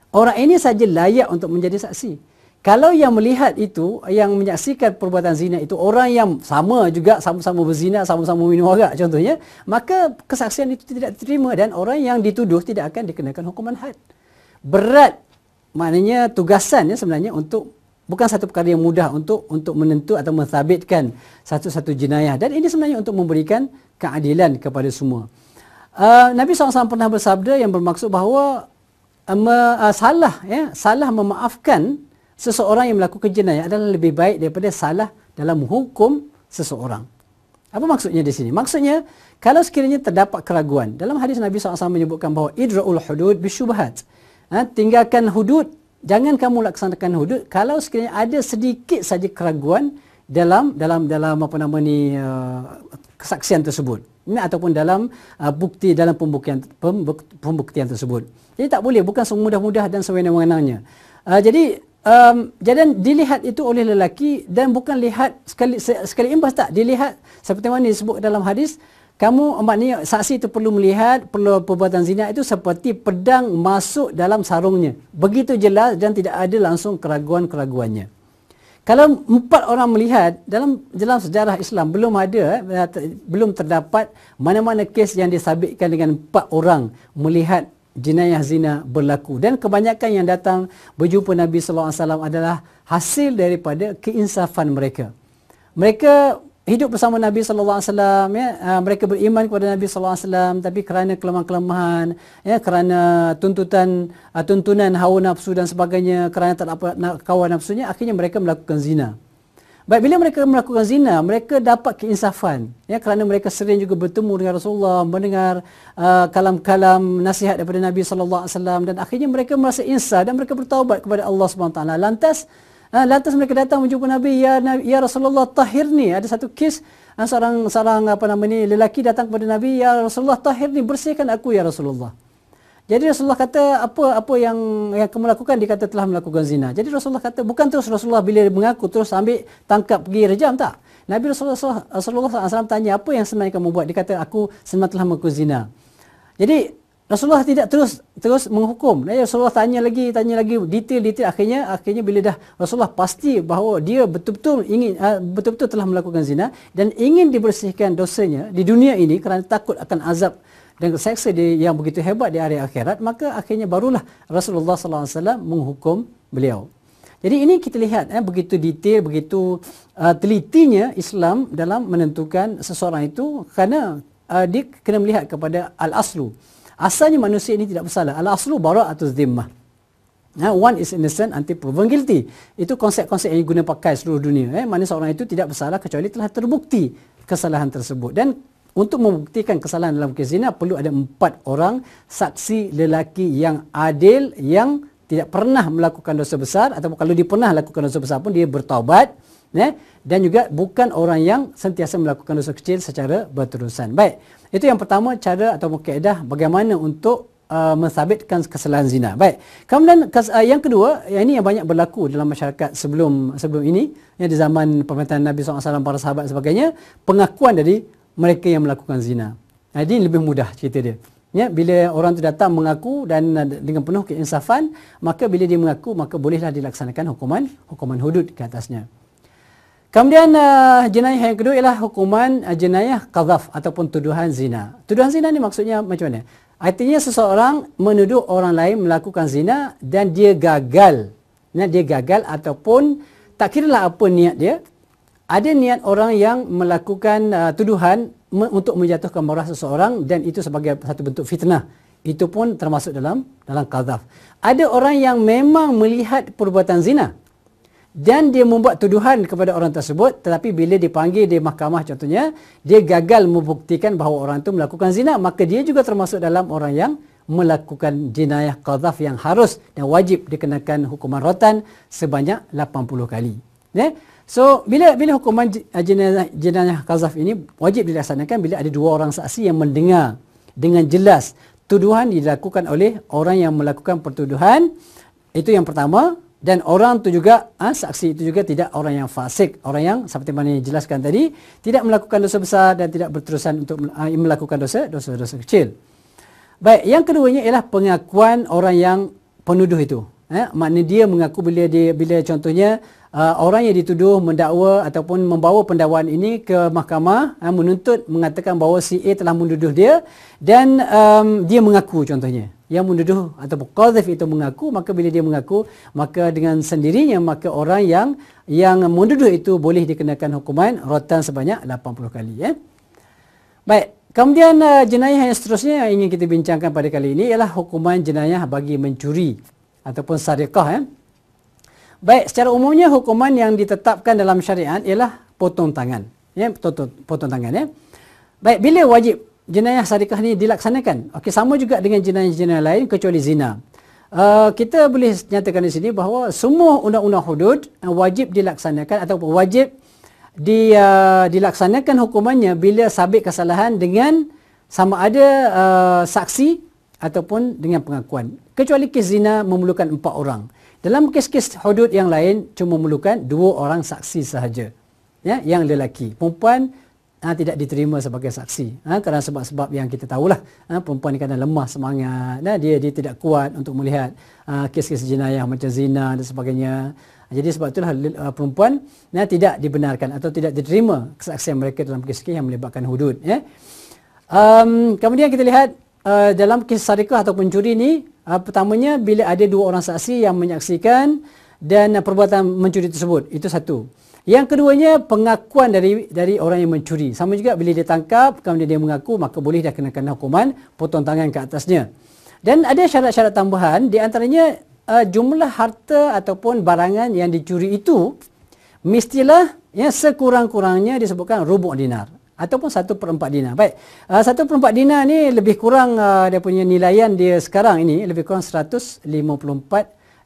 A: Orang ini saja layak untuk menjadi saksi. Kalau yang melihat itu, yang menyaksikan perbuatan zina itu orang yang sama juga sama-sama berzina, sama-sama minum arak contohnya, maka kesaksian itu tidak diterima dan orang yang dituduh tidak akan dikenakan hukuman had. Berat maknanya tugasannya sebenarnya untuk bukan satu perkara yang mudah untuk untuk menentu atau mensabitkan satu-satu jenayah dan ini sebenarnya untuk memberikan keadilan kepada semua. Uh, Nabi SAW pernah bersabda yang bermaksud bahawa me, uh, ah, salah ya salah memaafkan seseorang yang melakukan jenayah adalah lebih baik daripada salah dalam menghukum seseorang. Apa maksudnya di sini? Maksudnya kalau sekiranya terdapat keraguan dalam hadis Nabi SAW menyebutkan bahawa idraul hudud bishubhat, Ha, tinggalkan hudud, jangan kamu laksanakan hudud kalau sekiranya ada sedikit saja keraguan dalam dalam dalam apa nama ah, kesaksian tersebut ataupun dalam uh, bukti dalam pembuktian pembuktian tersebut. Jadi tak boleh bukan semudah-mudah dan sewenang-wenangnya. Uh, jadi um, jadi dilihat itu oleh lelaki dan bukan lihat sekali sekali imbas tak dilihat seperti mana disebut dalam hadis kamu ni saksi itu perlu melihat perlu perbuatan zina itu seperti pedang masuk dalam sarungnya. Begitu jelas dan tidak ada langsung keraguan-keraguannya kalau empat orang melihat dalam dalam sejarah Islam belum ada eh, ter, belum terdapat mana-mana kes yang disabitkan dengan empat orang melihat jenayah zina berlaku dan kebanyakan yang datang berjumpa Nabi sallallahu alaihi wasallam adalah hasil daripada keinsafan mereka. Mereka hidup bersama Nabi sallallahu alaihi wasallam ya ah, mereka beriman kepada Nabi sallallahu alaihi wasallam tapi kerana kelemahan-kelemahan ya kerana tuntutan ah, tuntunan hawa nafsu dan sebagainya kerana tak dapat nak kawan nafsunya akhirnya mereka melakukan zina baik bila mereka melakukan zina mereka dapat keinsafan ya kerana mereka sering juga bertemu dengan Rasulullah mendengar uh, kalam-kalam nasihat daripada Nabi SAW dan akhirnya mereka merasa insaf dan mereka bertaubat kepada Allah Subhanahu lantas Ah, lantas mereka datang menjumpa Nabi ya ya Rasulullah tahirni ada satu kes ah, seorang seorang apa nama ni lelaki datang kepada Nabi ya Rasulullah tahirni bersihkan aku ya Rasulullah jadi Rasulullah kata apa apa yang yang kamu lakukan dikata telah melakukan zina. Jadi Rasulullah kata bukan terus Rasulullah bila mengaku terus ambil tangkap pergi rejam tak? Nabi Rasulullah sallallahu alaihi wasallam tanya apa yang sebenarnya kamu buat? Dikata aku sebenarnya telah melakukan zina. Jadi Rasulullah tidak terus terus menghukum. Lalu Rasulullah tanya lagi, tanya lagi detail-detail. Akhirnya, akhirnya bila dah Rasulullah pasti bahawa dia betul-betul ingin uh, betul-betul telah melakukan zina dan ingin dibersihkan dosanya di dunia ini kerana takut akan azab dan seksa dia yang begitu hebat di hari akhirat, maka akhirnya barulah Rasulullah sallallahu alaihi wasallam menghukum beliau. Jadi ini kita lihat eh, begitu detail, begitu uh, telitinya Islam dalam menentukan seseorang itu kerana uh, dia kena melihat kepada al-aslu asalnya manusia ini tidak bersalah al aslu bara atau zimmah Now, ha, one is innocent until proven guilty. Itu konsep-konsep yang guna pakai seluruh dunia. Eh? Mana seorang itu tidak bersalah kecuali telah terbukti kesalahan tersebut. Dan untuk membuktikan kesalahan dalam kes zina, perlu ada empat orang saksi lelaki yang adil, yang tidak pernah melakukan dosa besar, ataupun kalau dia pernah lakukan dosa besar pun, dia bertaubat ya dan juga bukan orang yang sentiasa melakukan dosa kecil secara berterusan baik itu yang pertama cara atau kaedah bagaimana untuk uh, mensabitkan kesalahan zina baik kemudian kes, uh, yang kedua yang ini yang banyak berlaku dalam masyarakat sebelum sebelum ini ya di zaman pemerintahan Nabi SAW para sahabat sebagainya pengakuan dari mereka yang melakukan zina jadi lebih mudah cerita dia Ya, bila orang itu datang mengaku dan uh, dengan penuh keinsafan, maka bila dia mengaku, maka bolehlah dilaksanakan hukuman hukuman hudud ke atasnya. Kemudian uh, jenayah yang kedua ialah hukuman uh, jenayah qadhaf ataupun tuduhan zina. Tuduhan zina ni maksudnya macam mana? Artinya seseorang menuduh orang lain melakukan zina dan dia gagal. Nah, dia gagal ataupun tak kira lah apa niat dia. Ada niat orang yang melakukan uh, tuduhan me- untuk menjatuhkan marah seseorang dan itu sebagai satu bentuk fitnah. Itu pun termasuk dalam dalam qadhaf. Ada orang yang memang melihat perbuatan zina dan dia membuat tuduhan kepada orang tersebut tetapi bila dipanggil di mahkamah contohnya dia gagal membuktikan bahawa orang itu melakukan zina maka dia juga termasuk dalam orang yang melakukan jenayah qadhaf yang harus dan wajib dikenakan hukuman rotan sebanyak 80 kali ya yeah? so bila bila hukuman eh, jenayah jenayah qadhaf ini wajib dilaksanakan bila ada dua orang saksi yang mendengar dengan jelas tuduhan dilakukan oleh orang yang melakukan pertuduhan itu yang pertama dan orang itu juga ha, saksi itu juga tidak orang yang fasik orang yang seperti mana yang jelaskan tadi tidak melakukan dosa besar dan tidak berterusan untuk ha, melakukan dosa dosa dosa kecil baik yang keduanya ialah pengakuan orang yang penuduh itu eh, ha, makna dia mengaku bila dia bila contohnya uh, orang yang dituduh mendakwa ataupun membawa pendakwaan ini ke mahkamah uh, menuntut mengatakan bahawa si A telah menduduh dia dan um, dia mengaku contohnya yang menduduh ataupun qadhif itu mengaku maka bila dia mengaku maka dengan sendirinya maka orang yang yang menduduh itu boleh dikenakan hukuman rotan sebanyak 80 kali ya. Baik, kemudian uh, jenayah yang seterusnya yang ingin kita bincangkan pada kali ini ialah hukuman jenayah bagi mencuri ataupun sariqah ya. Baik, secara umumnya hukuman yang ditetapkan dalam syariat ialah potong tangan. Ya, potong, potong tangan ya. Baik, bila wajib jenayah sarikah ni dilaksanakan. Okey, sama juga dengan jenayah-jenayah lain kecuali zina. Uh, kita boleh nyatakan di sini bahawa semua undang-undang hudud uh, wajib dilaksanakan atau wajib di, uh, dilaksanakan hukumannya bila sabit kesalahan dengan sama ada uh, saksi ataupun dengan pengakuan. Kecuali kes zina memerlukan empat orang. Dalam kes-kes hudud yang lain cuma memerlukan dua orang saksi sahaja. Ya, yang lelaki. Perempuan ha, tidak diterima sebagai saksi ha, kerana sebab-sebab yang kita tahulah ha, perempuan ini kadang lemah semangat ha, dia dia tidak kuat untuk melihat ha, kes-kes jenayah macam zina dan sebagainya jadi sebab itulah uh, perempuan ya, tidak dibenarkan atau tidak diterima kesaksian mereka dalam kes-kes yang melibatkan hudud. Ya. Um, kemudian kita lihat uh, dalam kes sarikah atau pencuri ini, uh, e, pertamanya bila ada dua orang saksi yang menyaksikan dan perbuatan mencuri tersebut, itu satu. Yang keduanya pengakuan dari dari orang yang mencuri. Sama juga bila dia tangkap kemudian dia mengaku maka boleh dia kenakan kena hukuman potong tangan ke atasnya. Dan ada syarat-syarat tambahan di antaranya uh, jumlah harta ataupun barangan yang dicuri itu mestilah yang sekurang-kurangnya disebutkan rubuk dinar ataupun 1/4 dinar. Baik. Uh, eh, 1/4 dinar ni lebih kurang uh, dia punya nilaian dia sekarang ini lebih kurang 154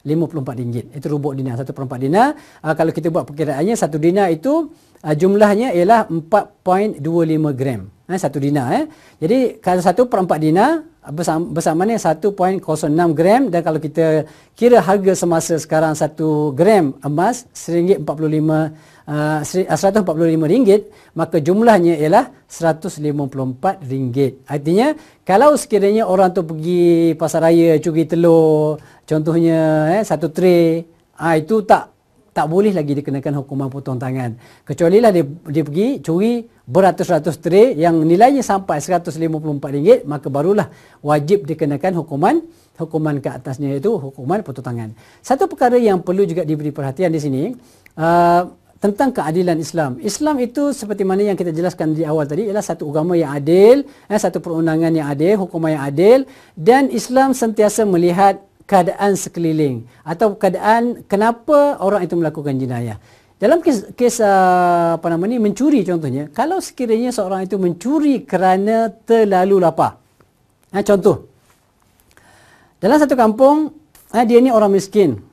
A: RM54. Itu rubuk dina. 1.4 dinar. Uh, kalau kita buat perkiraannya, satu dina itu uh, jumlahnya ialah 4.25 gram. Eh, ah, 1 dinar. Eh. Jadi kalau 1.4 dinar, bersamanya 1.06 gram dan kalau kita kira harga semasa sekarang 1 gram emas RM45 Ah, RM145 ah, maka jumlahnya ialah RM154. Artinya kalau sekiranya orang tu pergi pasar raya curi telur contohnya eh satu tray ah itu tak tak boleh lagi dikenakan hukuman potong tangan. Kecuali lah dia, dia pergi curi beratus-ratus tray yang nilainya sampai RM154, maka barulah wajib dikenakan hukuman hukuman ke atasnya itu hukuman potong tangan. Satu perkara yang perlu juga diberi perhatian di sini, uh, tentang keadilan Islam. Islam itu seperti mana yang kita jelaskan di awal tadi ialah satu agama yang adil, eh, satu perundangan yang adil, hukuman yang adil dan Islam sentiasa melihat keadaan sekeliling atau keadaan kenapa orang itu melakukan jenayah. Dalam kes, kes ah, apa nama ni mencuri contohnya, kalau sekiranya seorang itu mencuri kerana terlalu lapar. Ha, contoh. Dalam satu kampung, ha, dia ni orang miskin.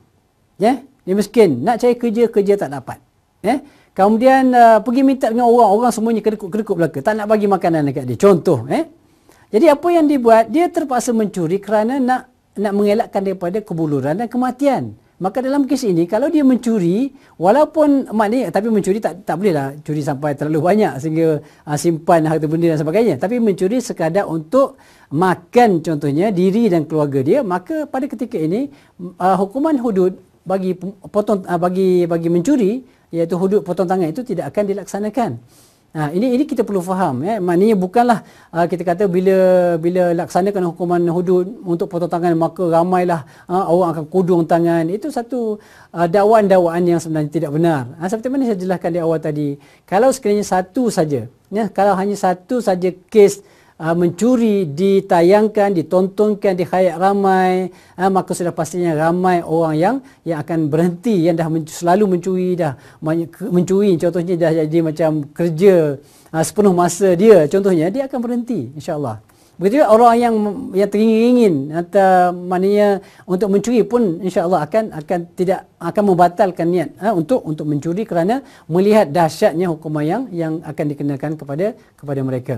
A: Ya, yeah? dia miskin, nak cari kerja kerja tak dapat. Eh? Kemudian uh, pergi minta dengan orang, orang semuanya kedekut-kedekut belaka. Tak nak bagi makanan dekat dia. Contoh. Eh? Jadi apa yang dibuat, dia terpaksa mencuri kerana nak nak mengelakkan daripada kebuluran dan kematian. Maka dalam kes ini, kalau dia mencuri, walaupun maknanya, tapi mencuri tak, tak bolehlah curi sampai terlalu banyak sehingga ha, simpan harta benda dan sebagainya. Tapi mencuri sekadar untuk makan contohnya diri dan keluarga dia, maka pada ketika ini, uh, hukuman hudud bagi potong uh, bagi bagi mencuri iaitu hudud potong tangan itu tidak akan dilaksanakan. Ha, ini ini kita perlu faham ya. Maknanya bukanlah uh, kita kata bila bila laksanakan hukuman hudud untuk potong tangan maka ramailah uh, ha, orang akan kudung tangan. Itu satu uh, dakwaan-dakwaan yang sebenarnya tidak benar. Ha, seperti mana saya jelaskan di awal tadi. Kalau sekiranya satu saja ya, kalau hanya satu saja case uh, mencuri ditayangkan ditontonkan di khayat ramai uh, maka sudah pastinya ramai orang yang yang akan berhenti yang dah men- selalu mencuri dah mencuri contohnya dah jadi macam kerja uh, sepenuh masa dia contohnya dia akan berhenti insyaallah begitu juga orang yang yang teringin-ingin atau maknanya untuk mencuri pun insyaallah akan akan tidak akan membatalkan niat uh, untuk untuk mencuri kerana melihat dahsyatnya hukuman yang yang akan dikenakan kepada kepada mereka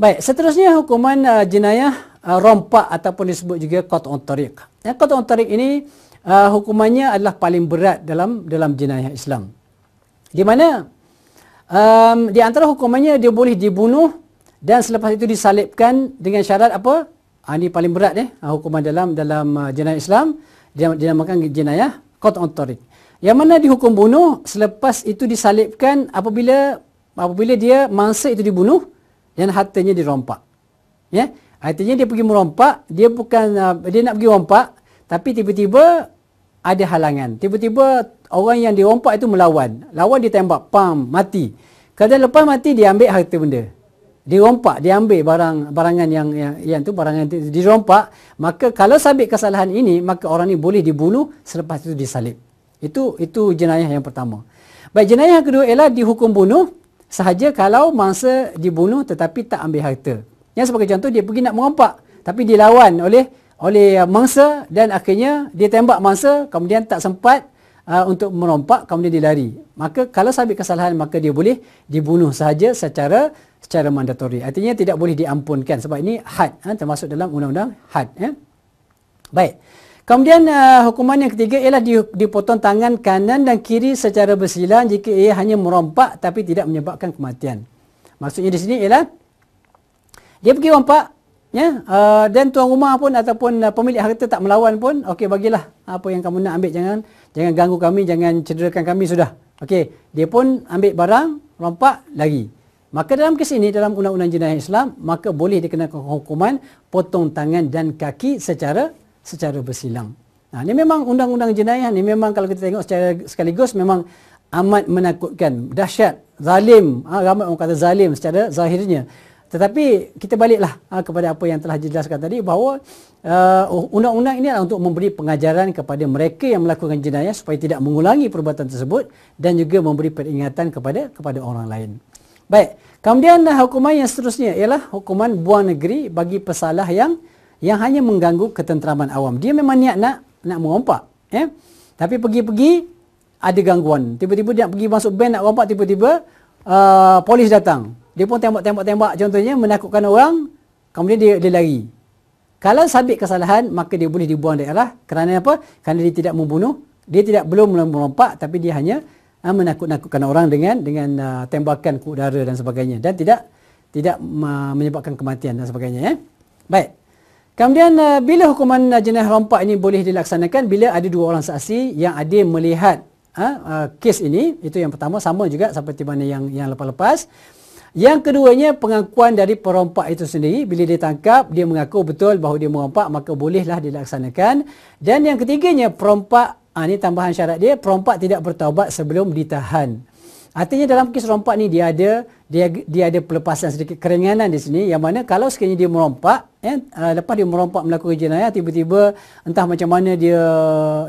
A: Baik, seterusnya hukuman uh, jenayah uh, rompak ataupun disebut juga qat on tariq. Ya, qat on tariq ini uh, hukumannya adalah paling berat dalam dalam jenayah Islam. Di mana um, di antara hukumannya dia boleh dibunuh dan selepas itu disalibkan dengan syarat apa? Ha, ini paling berat eh hukuman dalam dalam uh, jenayah Islam dinamakan jenayah qat on tariq. Yang mana dihukum bunuh selepas itu disalibkan apabila apabila dia mangsa itu dibunuh dan hartanya dirompak. Ya, artinya dia pergi merompak, dia bukan uh, dia nak pergi rompak, tapi tiba-tiba ada halangan. Tiba-tiba orang yang dirompak itu melawan. Lawan ditembak, pam, mati. Kadang lepas mati dia ambil harta benda. Dirompak, dia ambil barang barangan yang yang, yang tu barangan itu dirompak, maka kalau sabit kesalahan ini, maka orang ini boleh dibunuh selepas itu disalib. Itu itu jenayah yang pertama. Baik, jenayah yang kedua ialah dihukum bunuh sahaja kalau mangsa dibunuh tetapi tak ambil harta. Yang sebagai contoh dia pergi nak merompak tapi dilawan oleh oleh mangsa dan akhirnya dia tembak mangsa kemudian tak sempat uh, untuk merompak kemudian dia lari. Maka kalau sahabat kesalahan maka dia boleh dibunuh sahaja secara secara mandatori. Artinya tidak boleh diampunkan sebab ini had ha, termasuk dalam undang-undang had. Ya. Baik. Kemudian uh, hukuman yang ketiga ialah dipotong tangan kanan dan kiri secara bersilang jika ia hanya merompak tapi tidak menyebabkan kematian. Maksudnya di sini ialah dia pergi rompak ya yeah, uh, dan tuan rumah pun ataupun uh, pemilik harta tak melawan pun okey bagilah apa yang kamu nak ambil jangan jangan ganggu kami jangan cederakan kami sudah. Okey dia pun ambil barang rompak lagi. Maka dalam kes ini dalam undang-undang jenayah Islam maka boleh dikenakan hukuman potong tangan dan kaki secara secara bersilang. Nah, ha, ini memang undang-undang jenayah ni memang kalau kita tengok secara sekaligus memang amat menakutkan, dahsyat, zalim. Ha, ramai orang kata zalim secara zahirnya. Tetapi kita baliklah ha, kepada apa yang telah dijelaskan tadi bahawa uh, undang-undang ini adalah untuk memberi pengajaran kepada mereka yang melakukan jenayah supaya tidak mengulangi perbuatan tersebut dan juga memberi peringatan kepada kepada orang lain. Baik, kemudian hukuman yang seterusnya ialah hukuman buang negeri bagi pesalah yang yang hanya mengganggu ketenteraman awam. Dia memang niat nak nak merompak. Eh? Tapi pergi-pergi ada gangguan. Tiba-tiba dia nak pergi masuk band nak merompak, tiba-tiba uh, polis datang. Dia pun tembak-tembak-tembak contohnya menakutkan orang, kemudian dia, dia lari. Kalau sabit kesalahan, maka dia boleh dibuang daerah. Kerana apa? Kerana dia tidak membunuh. Dia tidak belum merompak, tapi dia hanya uh, menakut-nakutkan orang dengan dengan uh, tembakan ke udara dan sebagainya. Dan tidak tidak uh, menyebabkan kematian dan sebagainya. Eh? Baik. Kemudian eh, bila hukuman jenayah rompak ini boleh dilaksanakan bila ada dua orang saksi yang ada melihat ha, eh, kes ini itu yang pertama sama juga seperti mana yang yang lepas-lepas. Yang keduanya pengakuan dari perompak itu sendiri bila ditangkap dia mengaku betul bahawa dia merompak maka bolehlah dilaksanakan dan yang ketiganya perompak ha, ini tambahan syarat dia perompak tidak bertaubat sebelum ditahan. Artinya dalam kes rompak ni dia ada dia dia ada pelepasan sedikit keringanan di sini yang mana kalau sekiranya dia merompak eh, ah, lepas dia merompak melakukan jenayah tiba-tiba entah macam mana dia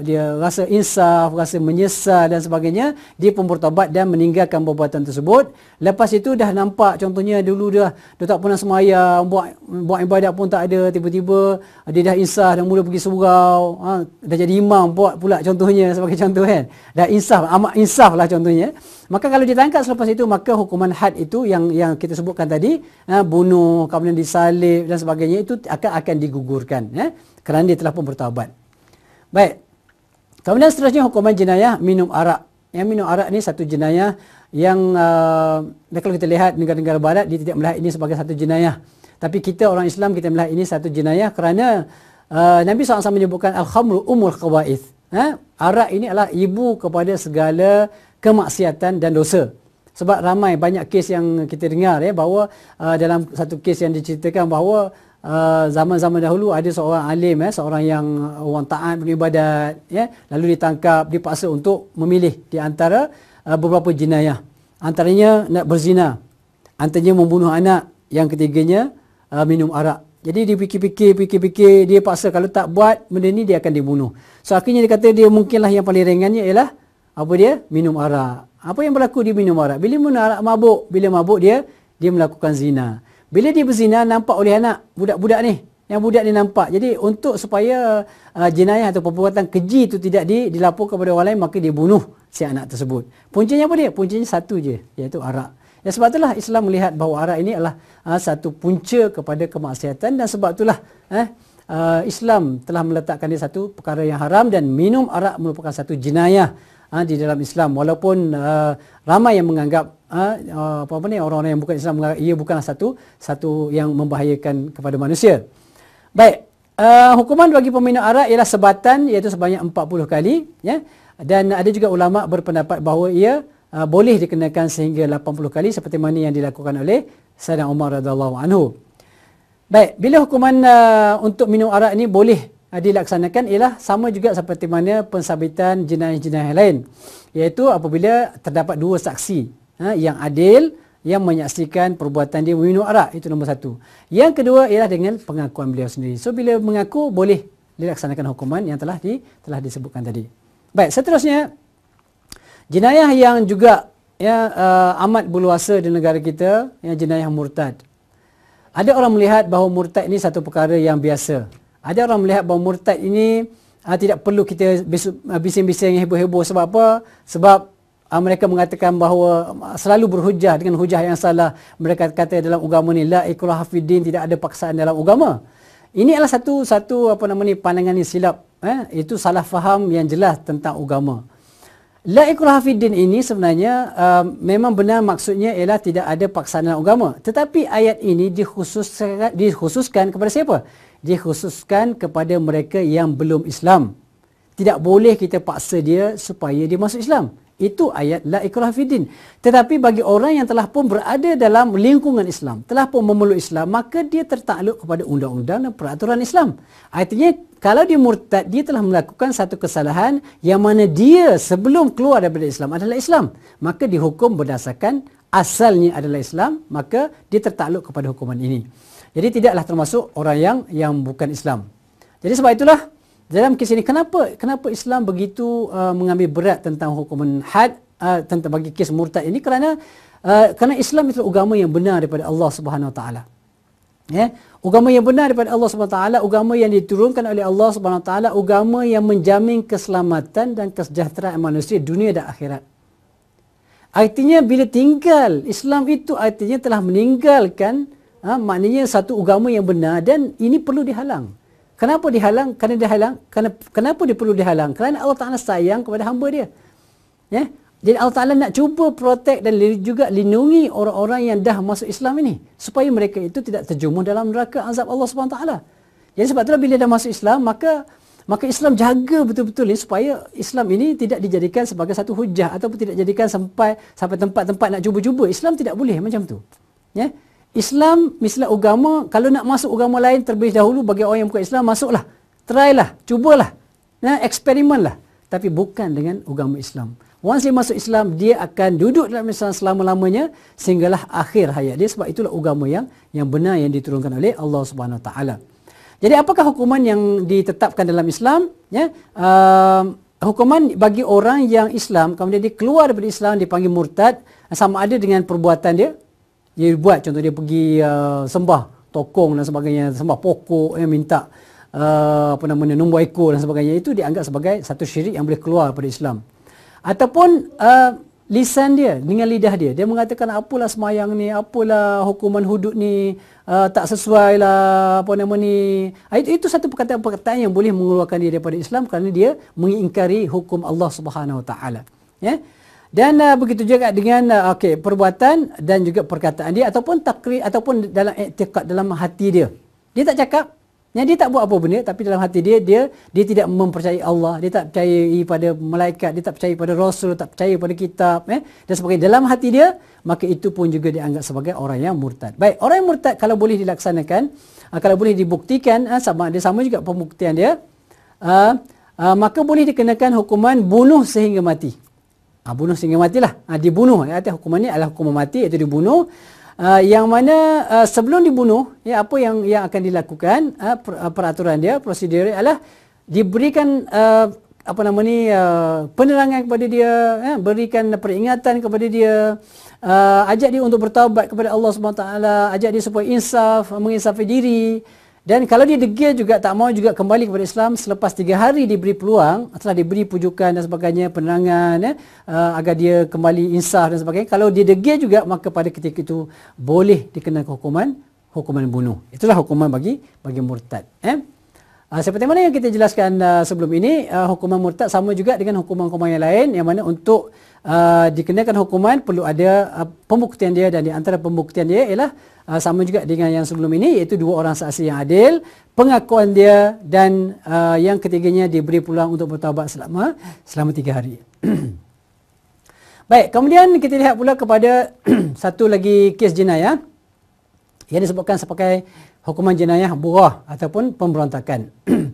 A: dia rasa insaf rasa menyesal dan sebagainya dia pun bertobat dan meninggalkan perbuatan tersebut lepas itu dah nampak contohnya dulu dia dia tak pernah semayang buat buat ibadat pun tak ada tiba-tiba dia dah insaf dan mula pergi surau ha, dah jadi imam buat pula contohnya <laughs> sebagai contoh kan dah insaf amat insaf lah contohnya maka kalau ditangkap selepas itu maka hukuman had itu itu yang yang kita sebutkan tadi eh, bunuh kemudian disalib dan sebagainya itu akan akan digugurkan eh, kerana dia telah pun bertaubat. Baik. Kemudian seterusnya hukuman jenayah minum arak. Yang minum arak ni satu jenayah yang uh, kalau kita lihat negara-negara barat dia tidak melihat ini sebagai satu jenayah. Tapi kita orang Islam kita melihat ini satu jenayah kerana uh, Nabi SAW menyebutkan al-khamru umul khawaith. Eh? Arak ini adalah ibu kepada segala kemaksiatan dan dosa sebab ramai banyak kes yang kita dengar ya bahawa uh, dalam satu kes yang diceritakan bahawa uh, zaman-zaman dahulu ada seorang alim ya seorang yang orang taat beribadat ya lalu ditangkap dipaksa untuk memilih di antara uh, beberapa jenayah antaranya nak berzina antaranya membunuh anak yang ketiganya uh, minum arak jadi dia fikir-fikir, fikir-fikir, dia paksa kalau tak buat benda ni dia akan dibunuh. So akhirnya dia kata dia mungkinlah yang paling ringannya ialah apa dia minum arak apa yang berlaku dia minum arak bila minum arak mabuk bila mabuk dia dia melakukan zina bila dia berzina nampak oleh anak budak-budak ni yang budak ni nampak jadi untuk supaya uh, jenayah atau perbuatan keji itu tidak di, dilaporkan kepada orang lain maka dia bunuh si anak tersebut puncanya apa dia puncanya satu je iaitu arak Ya sebab itulah Islam melihat bahawa arak ini adalah uh, satu punca kepada kemaksiatan dan sebab itulah eh, uh, Islam telah meletakkan dia satu perkara yang haram dan minum arak merupakan satu jenayah uh, di dalam Islam walaupun uh, ramai yang menganggap ha, uh, apa ni orang-orang yang bukan Islam menganggap ia bukanlah satu satu yang membahayakan kepada manusia. Baik, uh, hukuman bagi peminum arak ialah sebatan iaitu sebanyak 40 kali ya dan ada juga ulama berpendapat bahawa ia uh, boleh dikenakan sehingga 80 kali seperti mana yang dilakukan oleh Saidina Umar radhiyallahu anhu. Baik, bila hukuman uh, untuk minum arak ini boleh Ah, dilaksanakan ialah sama juga seperti mana pensabitan jenayah-jenayah lain iaitu apabila terdapat dua saksi ha, yang adil yang menyaksikan perbuatan dia meminum arak itu nombor satu yang kedua ialah dengan pengakuan beliau sendiri so bila mengaku boleh dilaksanakan hukuman yang telah di telah disebutkan tadi baik seterusnya jenayah yang juga ya uh, amat berluasa di negara kita yang jenayah murtad ada orang melihat bahawa murtad ini satu perkara yang biasa ada orang melihat bahawa murtad ini uh, tidak perlu kita ah, bising-bising heboh-heboh sebab apa? Sebab uh, mereka mengatakan bahawa selalu berhujah dengan hujah yang salah. Mereka kata dalam agama ni la ikrah hafidin tidak ada paksaan dalam agama. Ini adalah satu satu apa nama ni pandangan yang silap eh itu salah faham yang jelas tentang agama. La ikrah hafidin ini sebenarnya uh, memang benar maksudnya ialah tidak ada paksaan dalam agama. Tetapi ayat ini dikhususkan dikhususkan kepada siapa? dikhususkan kepada mereka yang belum Islam. Tidak boleh kita paksa dia supaya dia masuk Islam. Itu ayat la ikrah fiddin. Tetapi bagi orang yang telah pun berada dalam lingkungan Islam, telah pun memeluk Islam, maka dia tertakluk kepada undang-undang dan peraturan Islam. Artinya kalau dia murtad, dia telah melakukan satu kesalahan yang mana dia sebelum keluar daripada Islam adalah Islam. Maka dihukum berdasarkan asalnya adalah Islam, maka dia tertakluk kepada hukuman ini. Jadi tidaklah termasuk orang yang yang bukan Islam. Jadi sebab itulah dalam kes ini kenapa kenapa Islam begitu uh, mengambil berat tentang hukuman had uh, tentang bagi kes murtad ini kerana uh, kerana Islam itu agama yang benar daripada Allah Subhanahu Wa Taala. Ya, agama yang benar daripada Allah Subhanahu Wa Taala, agama yang diturunkan oleh Allah Subhanahu Wa Taala, agama yang menjamin keselamatan dan kesejahteraan manusia dunia dan akhirat. Artinya bila tinggal Islam itu artinya telah meninggalkan ha, maknanya satu agama yang benar dan ini perlu dihalang. Kenapa dihalang? Kerana dihalang. Kerana, kenapa dia perlu dihalang? Kerana Allah Ta'ala sayang kepada hamba dia. Ya? Jadi Allah Ta'ala nak cuba protect dan juga lindungi orang-orang yang dah masuk Islam ini. Supaya mereka itu tidak terjumuh dalam neraka azab Allah SWT. Jadi sebab itulah bila dah masuk Islam, maka maka Islam jaga betul-betul ini supaya Islam ini tidak dijadikan sebagai satu hujah ataupun tidak dijadikan sampai sampai tempat-tempat nak cuba-cuba. Islam tidak boleh macam tu. Ya? Islam misalnya agama kalau nak masuk agama lain terlebih dahulu bagi orang yang bukan Islam masuklah try lah cubalah nah eksperimen lah tapi bukan dengan agama Islam once dia masuk Islam dia akan duduk dalam Islam selama-lamanya sehinggalah akhir hayat dia sebab itulah agama yang yang benar yang diturunkan oleh Allah Subhanahu Wa Taala jadi apakah hukuman yang ditetapkan dalam Islam ya uh, hukuman bagi orang yang Islam kemudian dia keluar daripada Islam dipanggil murtad sama ada dengan perbuatan dia dia buat contoh dia pergi uh, sembah tokong dan sebagainya sembah pokok yang eh, minta uh, apa namanya nombor ekor dan sebagainya itu dianggap sebagai satu syirik yang boleh keluar daripada Islam ataupun uh, lisan dia dengan lidah dia dia mengatakan apalah semayang ni apalah hukuman hudud ni uh, tak sesuai lah apa nama ni ah, itu, itu satu perkataan-perkataan yang boleh mengeluarkan dia daripada Islam kerana dia mengingkari hukum Allah Subhanahu Wa Taala ya yeah? Dan uh, begitu juga dengan uh, okey perbuatan dan juga perkataan dia ataupun takri ataupun dalam etikat dalam hati dia. Dia tak cakap yang dia tak buat apa benda tapi dalam hati dia dia dia tidak mempercayai Allah, dia tak percaya pada malaikat, dia tak percaya pada rasul, tak percaya pada kitab eh dan sebagainya. Dalam hati dia maka itu pun juga dianggap sebagai orang yang murtad. Baik, orang yang murtad kalau boleh dilaksanakan, uh, kalau boleh dibuktikan uh, sama dia sama juga pembuktian dia uh, uh, maka boleh dikenakan hukuman bunuh sehingga mati ha, bunuh sehingga matilah ha, dibunuh ya atas hukuman ini adalah hukuman mati iaitu dibunuh uh, yang mana uh, sebelum dibunuh ya apa yang yang akan dilakukan uh, peraturan dia prosedur dia adalah diberikan uh, apa nama ni uh, penerangan kepada dia ya, berikan peringatan kepada dia uh, ajak dia untuk bertaubat kepada Allah Subhanahu Wa taala ajak dia supaya insaf menginsafi diri dan kalau dia degil juga tak mau juga kembali kepada Islam selepas tiga hari diberi peluang, setelah diberi pujukan dan sebagainya, penerangan eh, eh, agar dia kembali insaf dan sebagainya. Kalau dia degil juga maka pada ketika itu boleh dikenakan hukuman hukuman bunuh. Itulah hukuman bagi bagi murtad. Eh? Ah, seperti mana yang kita jelaskan ah, sebelum ini, ah, hukuman murtad sama juga dengan hukuman-hukuman yang lain yang mana untuk Ah, dikenakan hukuman perlu ada uh, pembuktian dia dan di antara pembuktian dia ialah uh, sama juga dengan yang sebelum ini iaitu dua orang saksi yang adil, pengakuan dia dan uh, yang ketiganya diberi peluang untuk bertaubat selama selama tiga hari. <clears throat> Baik, kemudian kita lihat pula kepada <clears throat> satu lagi kes jenayah yang disebutkan sebagai hukuman jenayah buah ataupun pemberontakan. <clears throat>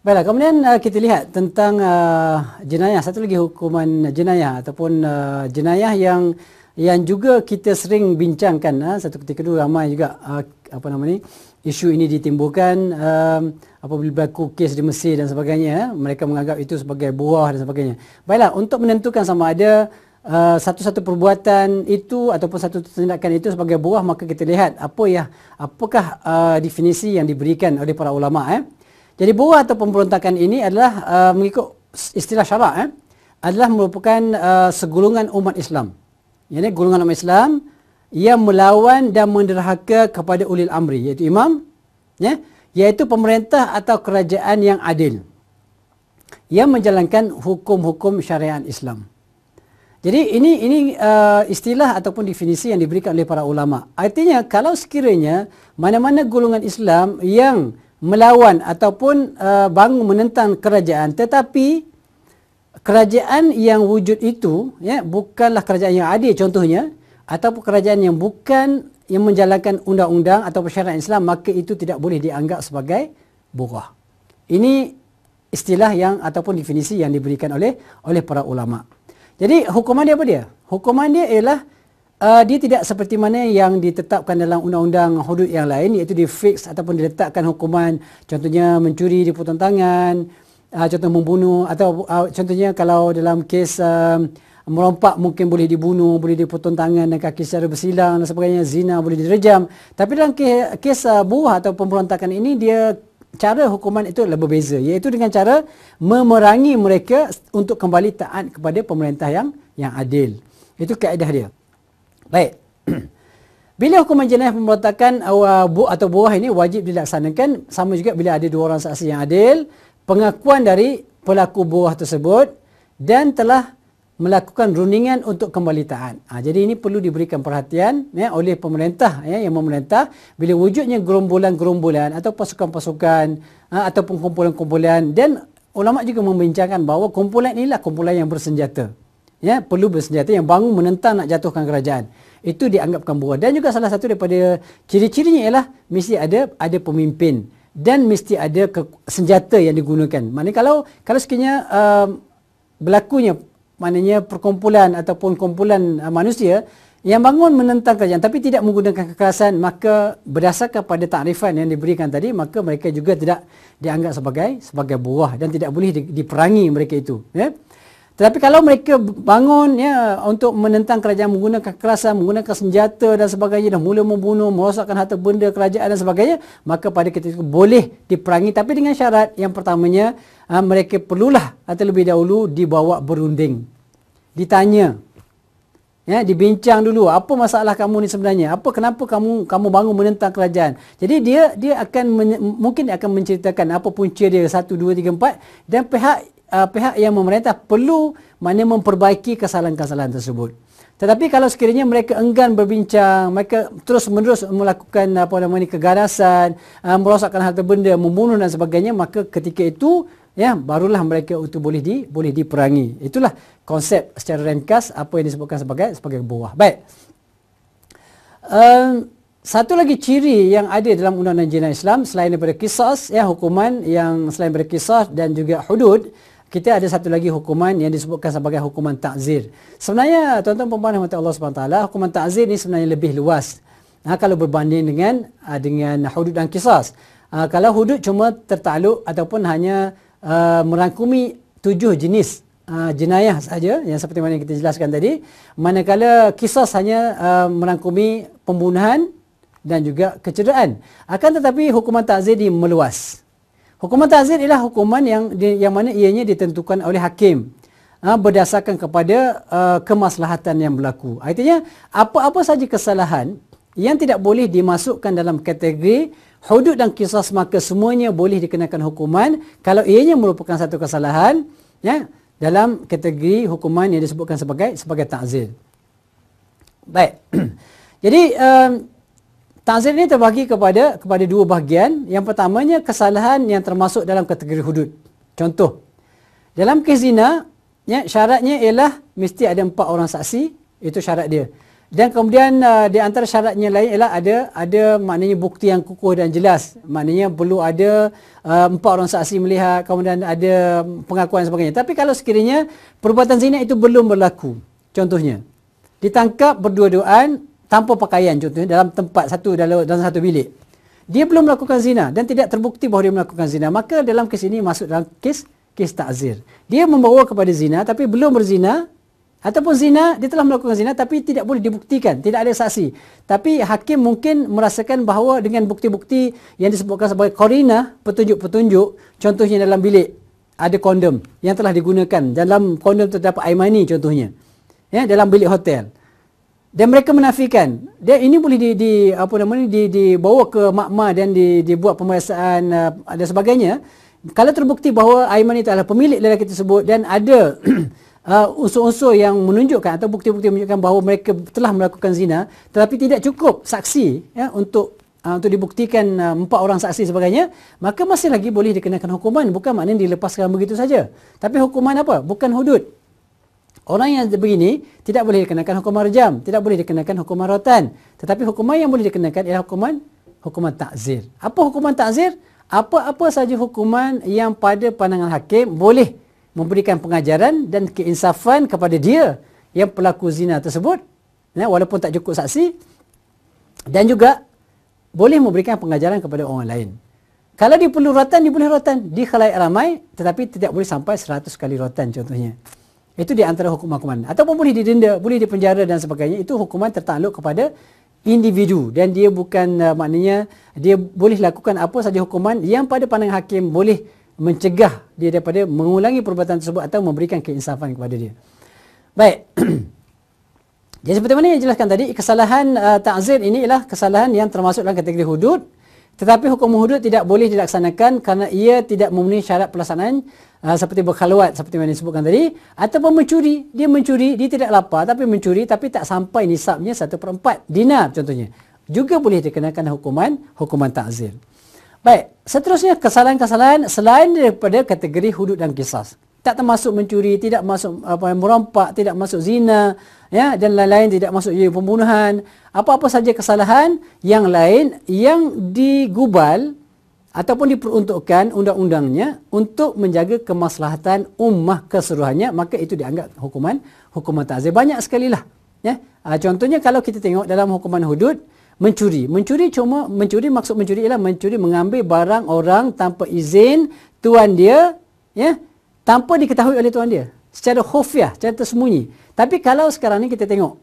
A: Baiklah, kemudian uh, kita lihat tentang uh, jenayah, satu lagi hukuman jenayah ataupun uh, jenayah yang yang juga kita sering bincangkan uh, satu ketika dulu ramai juga uh, apa nama ni isu ini ditimbulkan apa um, apabila berlaku kes di Mesir dan sebagainya uh, mereka menganggap itu sebagai buah dan sebagainya. Baiklah, untuk menentukan sama ada uh, satu-satu perbuatan itu ataupun satu tindakan itu sebagai buah maka kita lihat apa ya apakah uh, definisi yang diberikan oleh para ulama eh jadi bua atau pemberontakan ini adalah uh, mengikut istilah syarak eh, adalah merupakan uh, segulungan umat Islam. Ini yani, golongan umat Islam yang melawan dan menderhaka kepada ulil amri iaitu imam ya iaitu pemerintah atau kerajaan yang adil yang menjalankan hukum-hukum syariat Islam. Jadi ini ini uh, istilah ataupun definisi yang diberikan oleh para ulama. Artinya kalau sekiranya mana-mana golongan Islam yang melawan ataupun uh, bangun menentang kerajaan tetapi kerajaan yang wujud itu ya bukanlah kerajaan yang adil contohnya ataupun kerajaan yang bukan yang menjalankan undang-undang atau syariat Islam maka itu tidak boleh dianggap sebagai burah. Ini istilah yang ataupun definisi yang diberikan oleh oleh para ulama. Jadi hukuman dia apa dia? Hukuman dia ialah Uh, dia tidak seperti mana yang ditetapkan dalam undang-undang hudud yang lain iaitu di fix ataupun diletakkan hukuman contohnya mencuri dipotong tangan uh, contoh membunuh atau uh, contohnya kalau dalam kes uh, um, merompak mungkin boleh dibunuh boleh dipotong tangan dan kaki secara bersilang dan sebagainya zina boleh direjam tapi dalam kes, kes uh, buah atau pemberontakan ini dia cara hukuman itu lebih berbeza iaitu dengan cara memerangi mereka untuk kembali taat kepada pemerintah yang yang adil itu kaedah dia Baik. <clears throat> bila hukuman jenayah pemberontakan uh, bu atau buah ini wajib dilaksanakan sama juga bila ada dua orang saksi yang adil, pengakuan dari pelaku buah tersebut dan telah melakukan runingan untuk kembali taat. Ha, jadi ini perlu diberikan perhatian ya, oleh pemerintah ya, yang memerintah bila wujudnya gerombolan-gerombolan atau pasukan-pasukan ha, ataupun kumpulan-kumpulan dan ulama juga membincangkan bahawa kumpulan inilah kumpulan yang bersenjata ya perlu bersenjata yang bangun menentang nak jatuhkan kerajaan itu dianggapkan buruk dan juga salah satu daripada ciri-cirinya ialah mesti ada ada pemimpin dan mesti ada ke, senjata yang digunakan maknanya kalau kalau sekiranya uh, berlakunya maknanya perkumpulan ataupun kumpulan uh, manusia yang bangun menentang kerajaan tapi tidak menggunakan kekerasan maka berdasarkan pada takrifan yang diberikan tadi maka mereka juga tidak dianggap sebagai sebagai buah dan tidak boleh di, diperangi mereka itu yeah? Tetapi kalau mereka bangun ya untuk menentang kerajaan menggunakan kekerasan, menggunakan senjata dan sebagainya dah mula membunuh, merosakkan harta benda kerajaan dan sebagainya, maka pada ketika itu boleh diperangi tapi dengan syarat yang pertamanya ha, mereka perlulah atau lebih dahulu dibawa berunding. Ditanya ya dibincang dulu apa masalah kamu ni sebenarnya apa kenapa kamu kamu bangun menentang kerajaan jadi dia dia akan men, mungkin akan menceritakan apa punca dia 1 2 3 4 dan pihak uh, pihak yang memerintah perlu mana memperbaiki kesalahan-kesalahan tersebut. Tetapi kalau sekiranya mereka enggan berbincang, mereka terus-menerus melakukan apa nama ini keganasan, uh, merosakkan harta benda, membunuh dan sebagainya, maka ketika itu ya barulah mereka itu boleh di boleh diperangi. Itulah konsep secara ringkas apa yang disebutkan sebagai sebagai buah. Baik. Um, satu lagi ciri yang ada dalam undang-undang jenayah Islam selain daripada kisas ya hukuman yang selain daripada kisas dan juga hudud kita ada satu lagi hukuman yang disebutkan sebagai hukuman takzir. Sebenarnya tuan-tuan puan-puan rahmat Allah Subhanahu taala, hukuman takzir ni sebenarnya lebih luas. Nah, ha, kalau berbanding dengan ha, dengan hudud dan kisas. Uh, kalau hudud cuma tertakluk ataupun hanya uh, merangkumi tujuh jenis uh, jenayah saja yang seperti mana kita jelaskan tadi, manakala kisas hanya uh, merangkumi pembunuhan dan juga kecederaan. Akan tetapi hukuman takzir ini meluas. Hukuman ta'zir ialah hukuman yang yang mana ianya ditentukan oleh hakim ha, berdasarkan kepada uh, kemaslahatan yang berlaku. Artinya apa-apa saja kesalahan yang tidak boleh dimasukkan dalam kategori hudud dan kisah maka semuanya boleh dikenakan hukuman kalau ianya merupakan satu kesalahan ya dalam kategori hukuman yang disebutkan sebagai sebagai ta'zir. Baik. <clears throat> Jadi um, Tazir ini terbagi kepada kepada dua bahagian. Yang pertamanya kesalahan yang termasuk dalam kategori hudud. Contoh, dalam kes zina, ya, syaratnya ialah mesti ada empat orang saksi. Itu syarat dia. Dan kemudian uh, di antara syaratnya lain ialah ada ada maknanya bukti yang kukuh dan jelas. Maknanya perlu ada uh, empat orang saksi melihat kemudian ada pengakuan sebagainya. Tapi kalau sekiranya perbuatan zina itu belum berlaku. Contohnya, ditangkap berdua-duaan tanpa pakaian contohnya dalam tempat satu dalam, dalam satu bilik. Dia belum melakukan zina dan tidak terbukti bahawa dia melakukan zina. Maka dalam kes ini masuk dalam kes kes takzir. Dia membawa kepada zina tapi belum berzina ataupun zina dia telah melakukan zina tapi tidak boleh dibuktikan, tidak ada saksi. Tapi hakim mungkin merasakan bahawa dengan bukti-bukti yang disebutkan sebagai korina, petunjuk-petunjuk contohnya dalam bilik ada kondom yang telah digunakan dalam kondom terdapat air mani contohnya ya dalam bilik hotel dan mereka menafikan dia ini boleh di, di apa nama ni di dibawa ke makma dan di, dibuat pemeriksaan uh, dan sebagainya kalau terbukti bahawa Aiman itu adalah pemilik lelaki tersebut dan ada <clears throat> uh, unsur-unsur yang menunjukkan atau bukti-bukti menunjukkan bahawa mereka telah melakukan zina tetapi tidak cukup saksi ya untuk uh, untuk dibuktikan uh, empat orang saksi sebagainya maka masih lagi boleh dikenakan hukuman bukan maknanya dilepaskan begitu saja tapi hukuman apa bukan hudud Orang yang begini tidak boleh dikenakan hukuman rajam, tidak boleh dikenakan hukuman rotan. Tetapi hukuman yang boleh dikenakan ialah hukuman hukuman takzir. Apa hukuman takzir? Apa-apa sahaja hukuman yang pada pandangan hakim boleh memberikan pengajaran dan keinsafan kepada dia yang pelaku zina tersebut ya, walaupun tak cukup saksi dan juga boleh memberikan pengajaran kepada orang lain. Kalau perlu rotan, diboleh rotan. Di khalayak ramai tetapi tidak boleh sampai 100 kali rotan contohnya. Itu di antara hukuman-hukuman. Ataupun boleh didenda, boleh dipenjara dan sebagainya. Itu hukuman tertakluk kepada individu dan dia bukan uh, maknanya dia boleh lakukan apa saja hukuman yang pada pandangan hakim boleh mencegah dia daripada mengulangi perbuatan tersebut atau memberikan keinsafan kepada dia. Baik. <clears throat> Jadi seperti mana yang jelaskan tadi, kesalahan uh, ta'zir ini ialah kesalahan yang termasuk dalam kategori hudud. Tetapi hukum hudud tidak boleh dilaksanakan kerana ia tidak memenuhi syarat pelaksanaan Ah, seperti berkhaluat seperti yang disebutkan tadi ataupun mencuri dia mencuri dia tidak lapar tapi mencuri tapi tak sampai nisabnya 1/4 dina contohnya juga boleh dikenakan hukuman hukuman takzir baik seterusnya kesalahan-kesalahan selain daripada kategori hudud dan kisas tak termasuk mencuri tidak masuk apa yang merompak tidak masuk zina ya dan lain-lain tidak masuk ia pembunuhan apa-apa saja kesalahan yang lain yang digubal ataupun diperuntukkan undang-undangnya untuk menjaga kemaslahatan ummah keseluruhannya maka itu dianggap hukuman hukuman ta'zir banyak sekali lah ya ah, contohnya kalau kita tengok dalam hukuman hudud mencuri mencuri cuma mencuri maksud mencuri ialah mencuri mengambil barang orang tanpa izin tuan dia ya tanpa diketahui oleh tuan dia secara khufiah secara tersembunyi tapi kalau sekarang ni kita tengok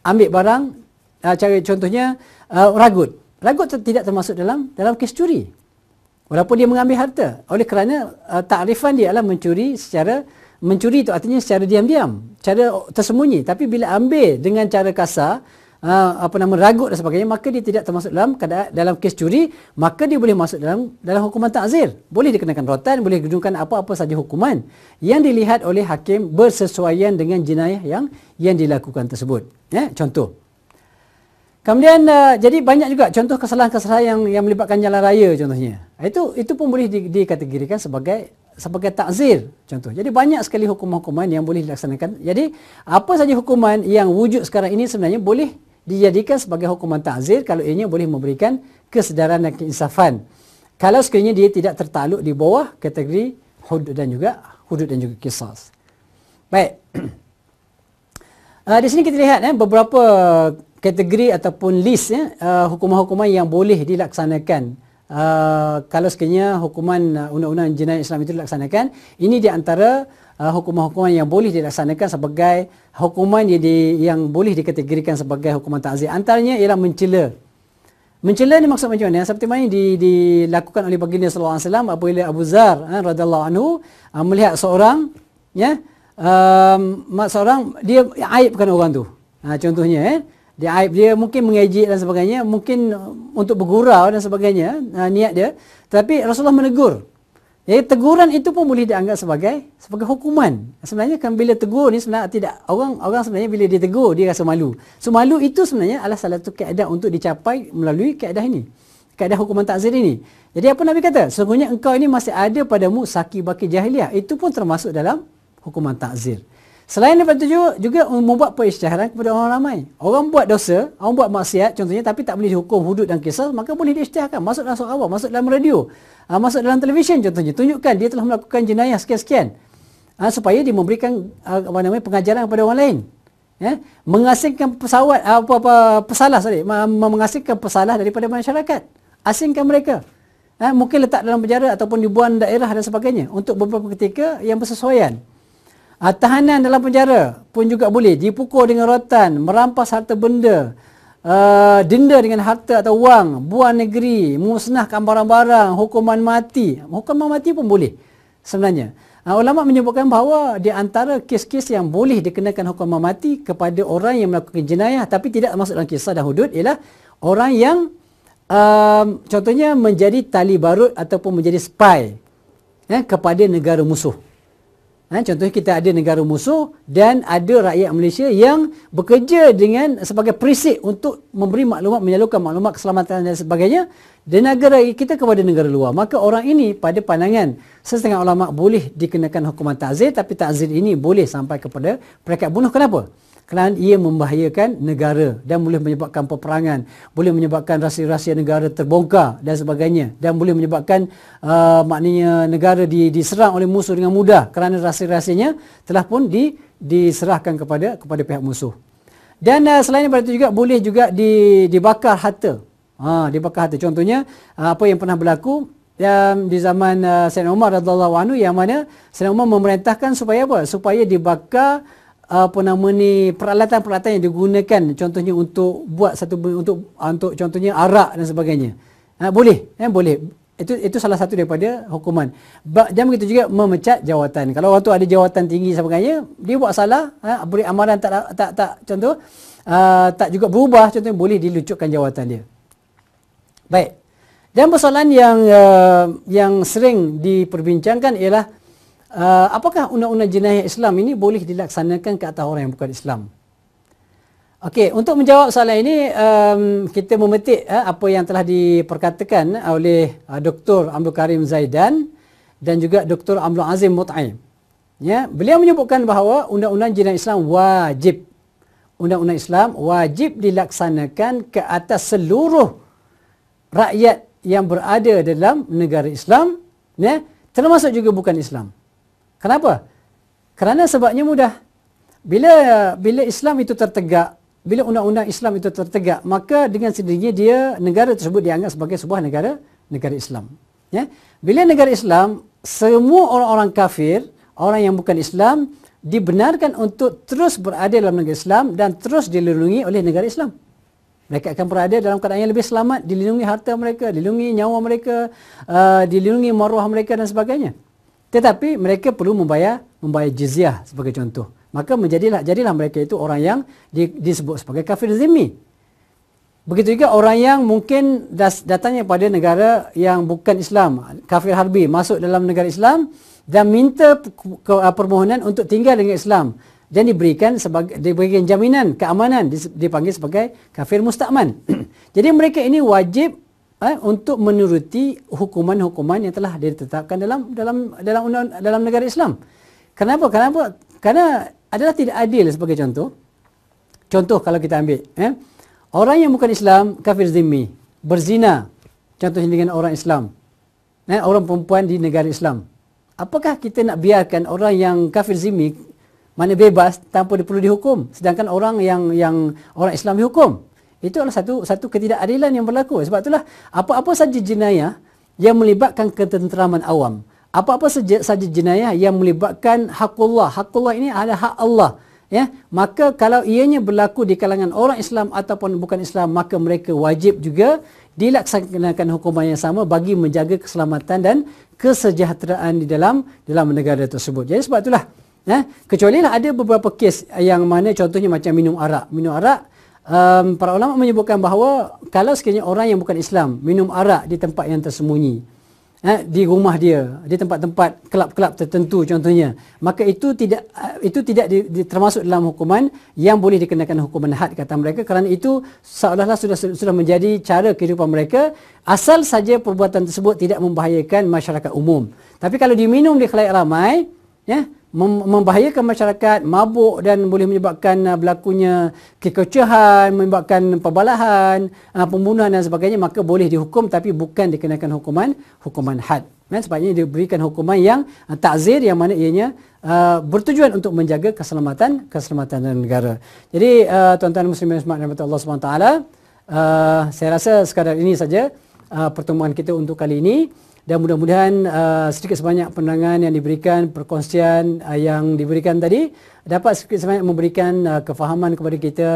A: ambil barang ah, cara contohnya ah, ragut ragut tidak termasuk dalam dalam kes curi walaupun dia mengambil harta oleh kerana uh, takrifan dia adalah mencuri secara mencuri itu artinya secara diam-diam cara tersembunyi tapi bila ambil dengan cara kasar uh, apa nama ragut dan sebagainya maka dia tidak termasuk dalam keadaan dalam kes curi maka dia boleh masuk dalam dalam hukuman takzir boleh dikenakan rotan boleh digunakan apa-apa saja hukuman yang dilihat oleh hakim bersesuaian dengan jenayah yang yang dilakukan tersebut ya contoh Kemudian uh, jadi banyak juga contoh kesalahan-kesalahan yang yang melibatkan jalan raya contohnya. Ah, itu itu pun boleh di, dikategorikan sebagai sebagai takzir contoh. Jadi banyak sekali hukuman-hukuman yang boleh dilaksanakan. Jadi apa saja hukuman yang wujud sekarang ini sebenarnya boleh dijadikan sebagai hukuman takzir kalau ianya boleh memberikan kesedaran dan keinsafan. Kalau sekiranya dia tidak tertakluk di bawah kategori hudud dan juga hudud dan juga kisas. Baik. Uh, <clears throat> di sini kita lihat eh, beberapa kategori ataupun list ya, uh, hukuman-hukuman yang boleh dilaksanakan uh, kalau sekiranya hukuman uh, undang-undang jenayah Islam itu dilaksanakan ini di antara uh, hukuman-hukuman yang boleh dilaksanakan sebagai hukuman yang, di, yang boleh dikategorikan sebagai hukuman takzir antaranya ialah mencela mencela ni maksud macam mana seperti mana di, dilakukan oleh baginda sallallahu alaihi wasallam apabila Abu Zar eh, ha, radallahu anhu uh, melihat seorang ya um, seorang dia aibkan orang tu uh, contohnya eh dia aib dia mungkin mengejek dan sebagainya mungkin uh, untuk bergurau dan sebagainya uh, niat dia tetapi Rasulullah menegur Jadi teguran itu pun boleh dianggap sebagai sebagai hukuman sebenarnya kan bila tegur ni sebenarnya tidak orang orang sebenarnya bila ditegur dia rasa malu so malu itu sebenarnya adalah salah satu keadaan untuk dicapai melalui keadaan ini keadaan hukuman takzir ini jadi apa Nabi kata Sebenarnya engkau ini masih ada padamu saki baki jahiliah itu pun termasuk dalam hukuman takzir Selain daripada itu juga membuat perisytiharan kepada orang ramai. Orang buat dosa, orang buat maksiat contohnya tapi tak boleh dihukum hudud dan kisah, maka boleh diisytiharkan. Masuk dalam surau awal, masuk dalam radio, ah, masuk dalam televisyen contohnya. Tunjukkan dia telah melakukan jenayah sekian-sekian. Ah, supaya dia memberikan ah, apa namanya, pengajaran kepada orang lain. Ya? Mengasingkan pesawat, apa, apa, pesalah, sorry. mengasingkan pesalah daripada masyarakat. Asingkan mereka. Ya? mungkin letak dalam penjara ataupun dibuang daerah dan sebagainya. Untuk beberapa ketika yang bersesuaian. Tahanan dalam penjara pun juga boleh dipukul dengan rotan, merampas harta benda, uh, denda dengan harta atau wang, buah negeri, musnahkan barang-barang, hukuman mati. Hukuman mati pun boleh sebenarnya. Uh, ulama menyebutkan bahawa di antara kes-kes yang boleh dikenakan hukuman mati kepada orang yang melakukan jenayah tapi tidak masuk dalam kisah dan hudud ialah orang yang um, contohnya menjadi tali barut ataupun menjadi spy eh, kepada negara musuh. Ha, contohnya kita ada negara musuh dan ada rakyat Malaysia yang bekerja dengan sebagai perisik untuk memberi maklumat, menyalurkan maklumat keselamatan dan sebagainya dan negara kita kepada negara luar. Maka orang ini pada pandangan setengah ulama boleh dikenakan hukuman takzir tapi takzir ini boleh sampai kepada perakat bunuh. Kenapa? kerana ia membahayakan negara dan boleh menyebabkan peperangan, boleh menyebabkan rahsia-rahsia negara terbongkar dan sebagainya dan boleh menyebabkan uh, maknanya negara di, diserang oleh musuh dengan mudah kerana rahsia-rahsianya telah pun di, diserahkan kepada kepada pihak musuh. Dan uh, selain daripada itu juga boleh juga di, dibakar harta. Ha, dibakar harta. Contohnya uh, apa yang pernah berlaku dan um, di zaman uh, Sayyidina Umar radhiyallahu anhu yang mana Sayyidina Umar memerintahkan supaya apa? Supaya dibakar apa nama ni peralatan-peralatan yang digunakan contohnya untuk buat satu untuk untuk contohnya arak dan sebagainya. Ha, boleh, ya, boleh. Itu itu salah satu daripada hukuman. jam begitu juga memecat jawatan. Kalau waktu ada jawatan tinggi sebagainya, dia buat salah, ha, boleh amaran tak tak tak contoh uh, tak juga berubah contohnya boleh dilucutkan jawatan dia. Baik. Dan persoalan yang uh, yang sering diperbincangkan ialah uh, apakah undang-undang jenayah Islam ini boleh dilaksanakan ke atas orang yang bukan Islam? Okey, untuk menjawab soalan ini, um, kita memetik uh, apa yang telah diperkatakan eh, oleh uh, Dr. Abdul Karim Zaidan dan juga Dr. Abdul Azim Mut'ai. Ya, beliau menyebutkan bahawa undang-undang jenayah Islam wajib. Undang-undang Islam wajib dilaksanakan ke atas seluruh rakyat yang berada dalam negara Islam, ya, termasuk juga bukan Islam. Kenapa? Kerana sebabnya mudah. Bila bila Islam itu tertegak, bila undang-undang Islam itu tertegak, maka dengan sendirinya dia negara tersebut dianggap sebagai sebuah negara negara Islam. Ya. Bila negara Islam, semua orang-orang kafir, orang yang bukan Islam dibenarkan untuk terus berada dalam negara Islam dan terus dilindungi oleh negara Islam. Mereka akan berada dalam keadaan yang lebih selamat, dilindungi harta mereka, dilindungi nyawa mereka, uh, dilindungi maruah mereka dan sebagainya tetapi mereka perlu membayar membayar jizyah sebagai contoh maka menjadilah jadilah mereka itu orang yang di, disebut sebagai kafir zimmi begitu juga orang yang mungkin das, datangnya pada negara yang bukan Islam kafir harbi masuk dalam negara Islam dan minta ke, ke, eh, permohonan untuk tinggal dengan Islam dan diberikan sebagai diberikan jaminan keamanan dipanggil sebagai kafir mustaqman <clears throat> jadi mereka ini wajib eh, untuk menuruti hukuman-hukuman yang telah ditetapkan dalam dalam dalam dalam negara Islam. Kenapa? Kenapa? Karena adalah tidak adil sebagai contoh. Contoh kalau kita ambil, eh, orang yang bukan Islam kafir zimmi, berzina contohnya dengan orang Islam. Eh, orang perempuan di negara Islam. Apakah kita nak biarkan orang yang kafir zimmi mana bebas tanpa perlu dihukum sedangkan orang yang yang orang Islam dihukum? Itu adalah satu satu ketidakadilan yang berlaku. Sebab itulah apa-apa saja jenayah yang melibatkan ketenteraman awam. Apa-apa saja, jenayah yang melibatkan hak Allah, hak Allah ini adalah hak Allah. Ya, maka kalau ianya berlaku di kalangan orang Islam ataupun bukan Islam, maka mereka wajib juga dilaksanakan hukuman yang sama bagi menjaga keselamatan dan kesejahteraan di dalam dalam negara tersebut. Jadi sebab itulah, ya, kecuali lah ada beberapa kes yang mana contohnya macam minum arak. Minum arak um, para ulama menyebutkan bahawa kalau sekiranya orang yang bukan Islam minum arak di tempat yang tersembunyi eh, di rumah dia di tempat-tempat kelab-kelab tertentu contohnya maka itu tidak eh, itu tidak di, di, termasuk dalam hukuman yang boleh dikenakan hukuman had kata mereka kerana itu seolah-olah sudah sudah menjadi cara kehidupan mereka asal saja perbuatan tersebut tidak membahayakan masyarakat umum tapi kalau diminum di khalayak ramai ya eh, membahayakan masyarakat mabuk dan boleh menyebabkan ah, berlakunya kekecohan menyebabkan pembalahan, perbalahan pembunuhan dan sebagainya maka boleh dihukum tapi bukan dikenakan hukuman hukuman had dan sebabnya diberikan hukuman yang ah, takzir yang mana ianya ah, bertujuan untuk menjaga keselamatan keselamatan negara jadi tuan-tuan muslimin muslimat rahmat Allah Subhanahu taala saya rasa sekadar ini saja pertemuan kita untuk kali ini dan mudah-mudahan uh, sedikit sebanyak pandangan yang diberikan perkongsian uh, yang diberikan tadi dapat sedikit sebanyak memberikan uh, kefahaman kepada kita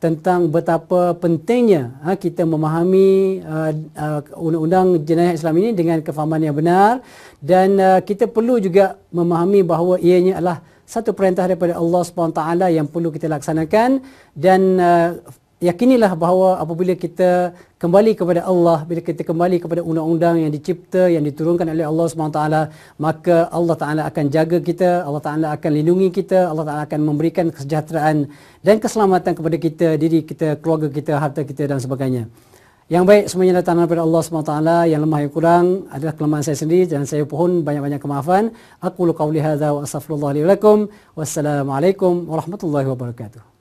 A: tentang betapa pentingnya uh, kita memahami uh, uh, undang-undang jenayah Islam ini dengan kefahaman yang benar dan uh, kita perlu juga memahami bahawa ianya adalah satu perintah daripada Allah SWT yang perlu kita laksanakan dan uh, yakinilah bahawa apabila kita kembali kepada Allah, bila kita kembali kepada undang-undang yang dicipta, yang diturunkan oleh Allah SWT, maka Allah Ta'ala akan jaga kita, Allah Ta'ala akan lindungi kita, Allah Ta'ala akan memberikan kesejahteraan dan keselamatan kepada kita, diri kita, keluarga kita, harta kita dan sebagainya. Yang baik semuanya datang daripada Allah SWT, yang lemah yang kurang adalah kelemahan saya sendiri dan saya pohon banyak-banyak kemaafan. Aku lukau lihada wa astagfirullahaladzim. Wassalamualaikum warahmatullahi wabarakatuh.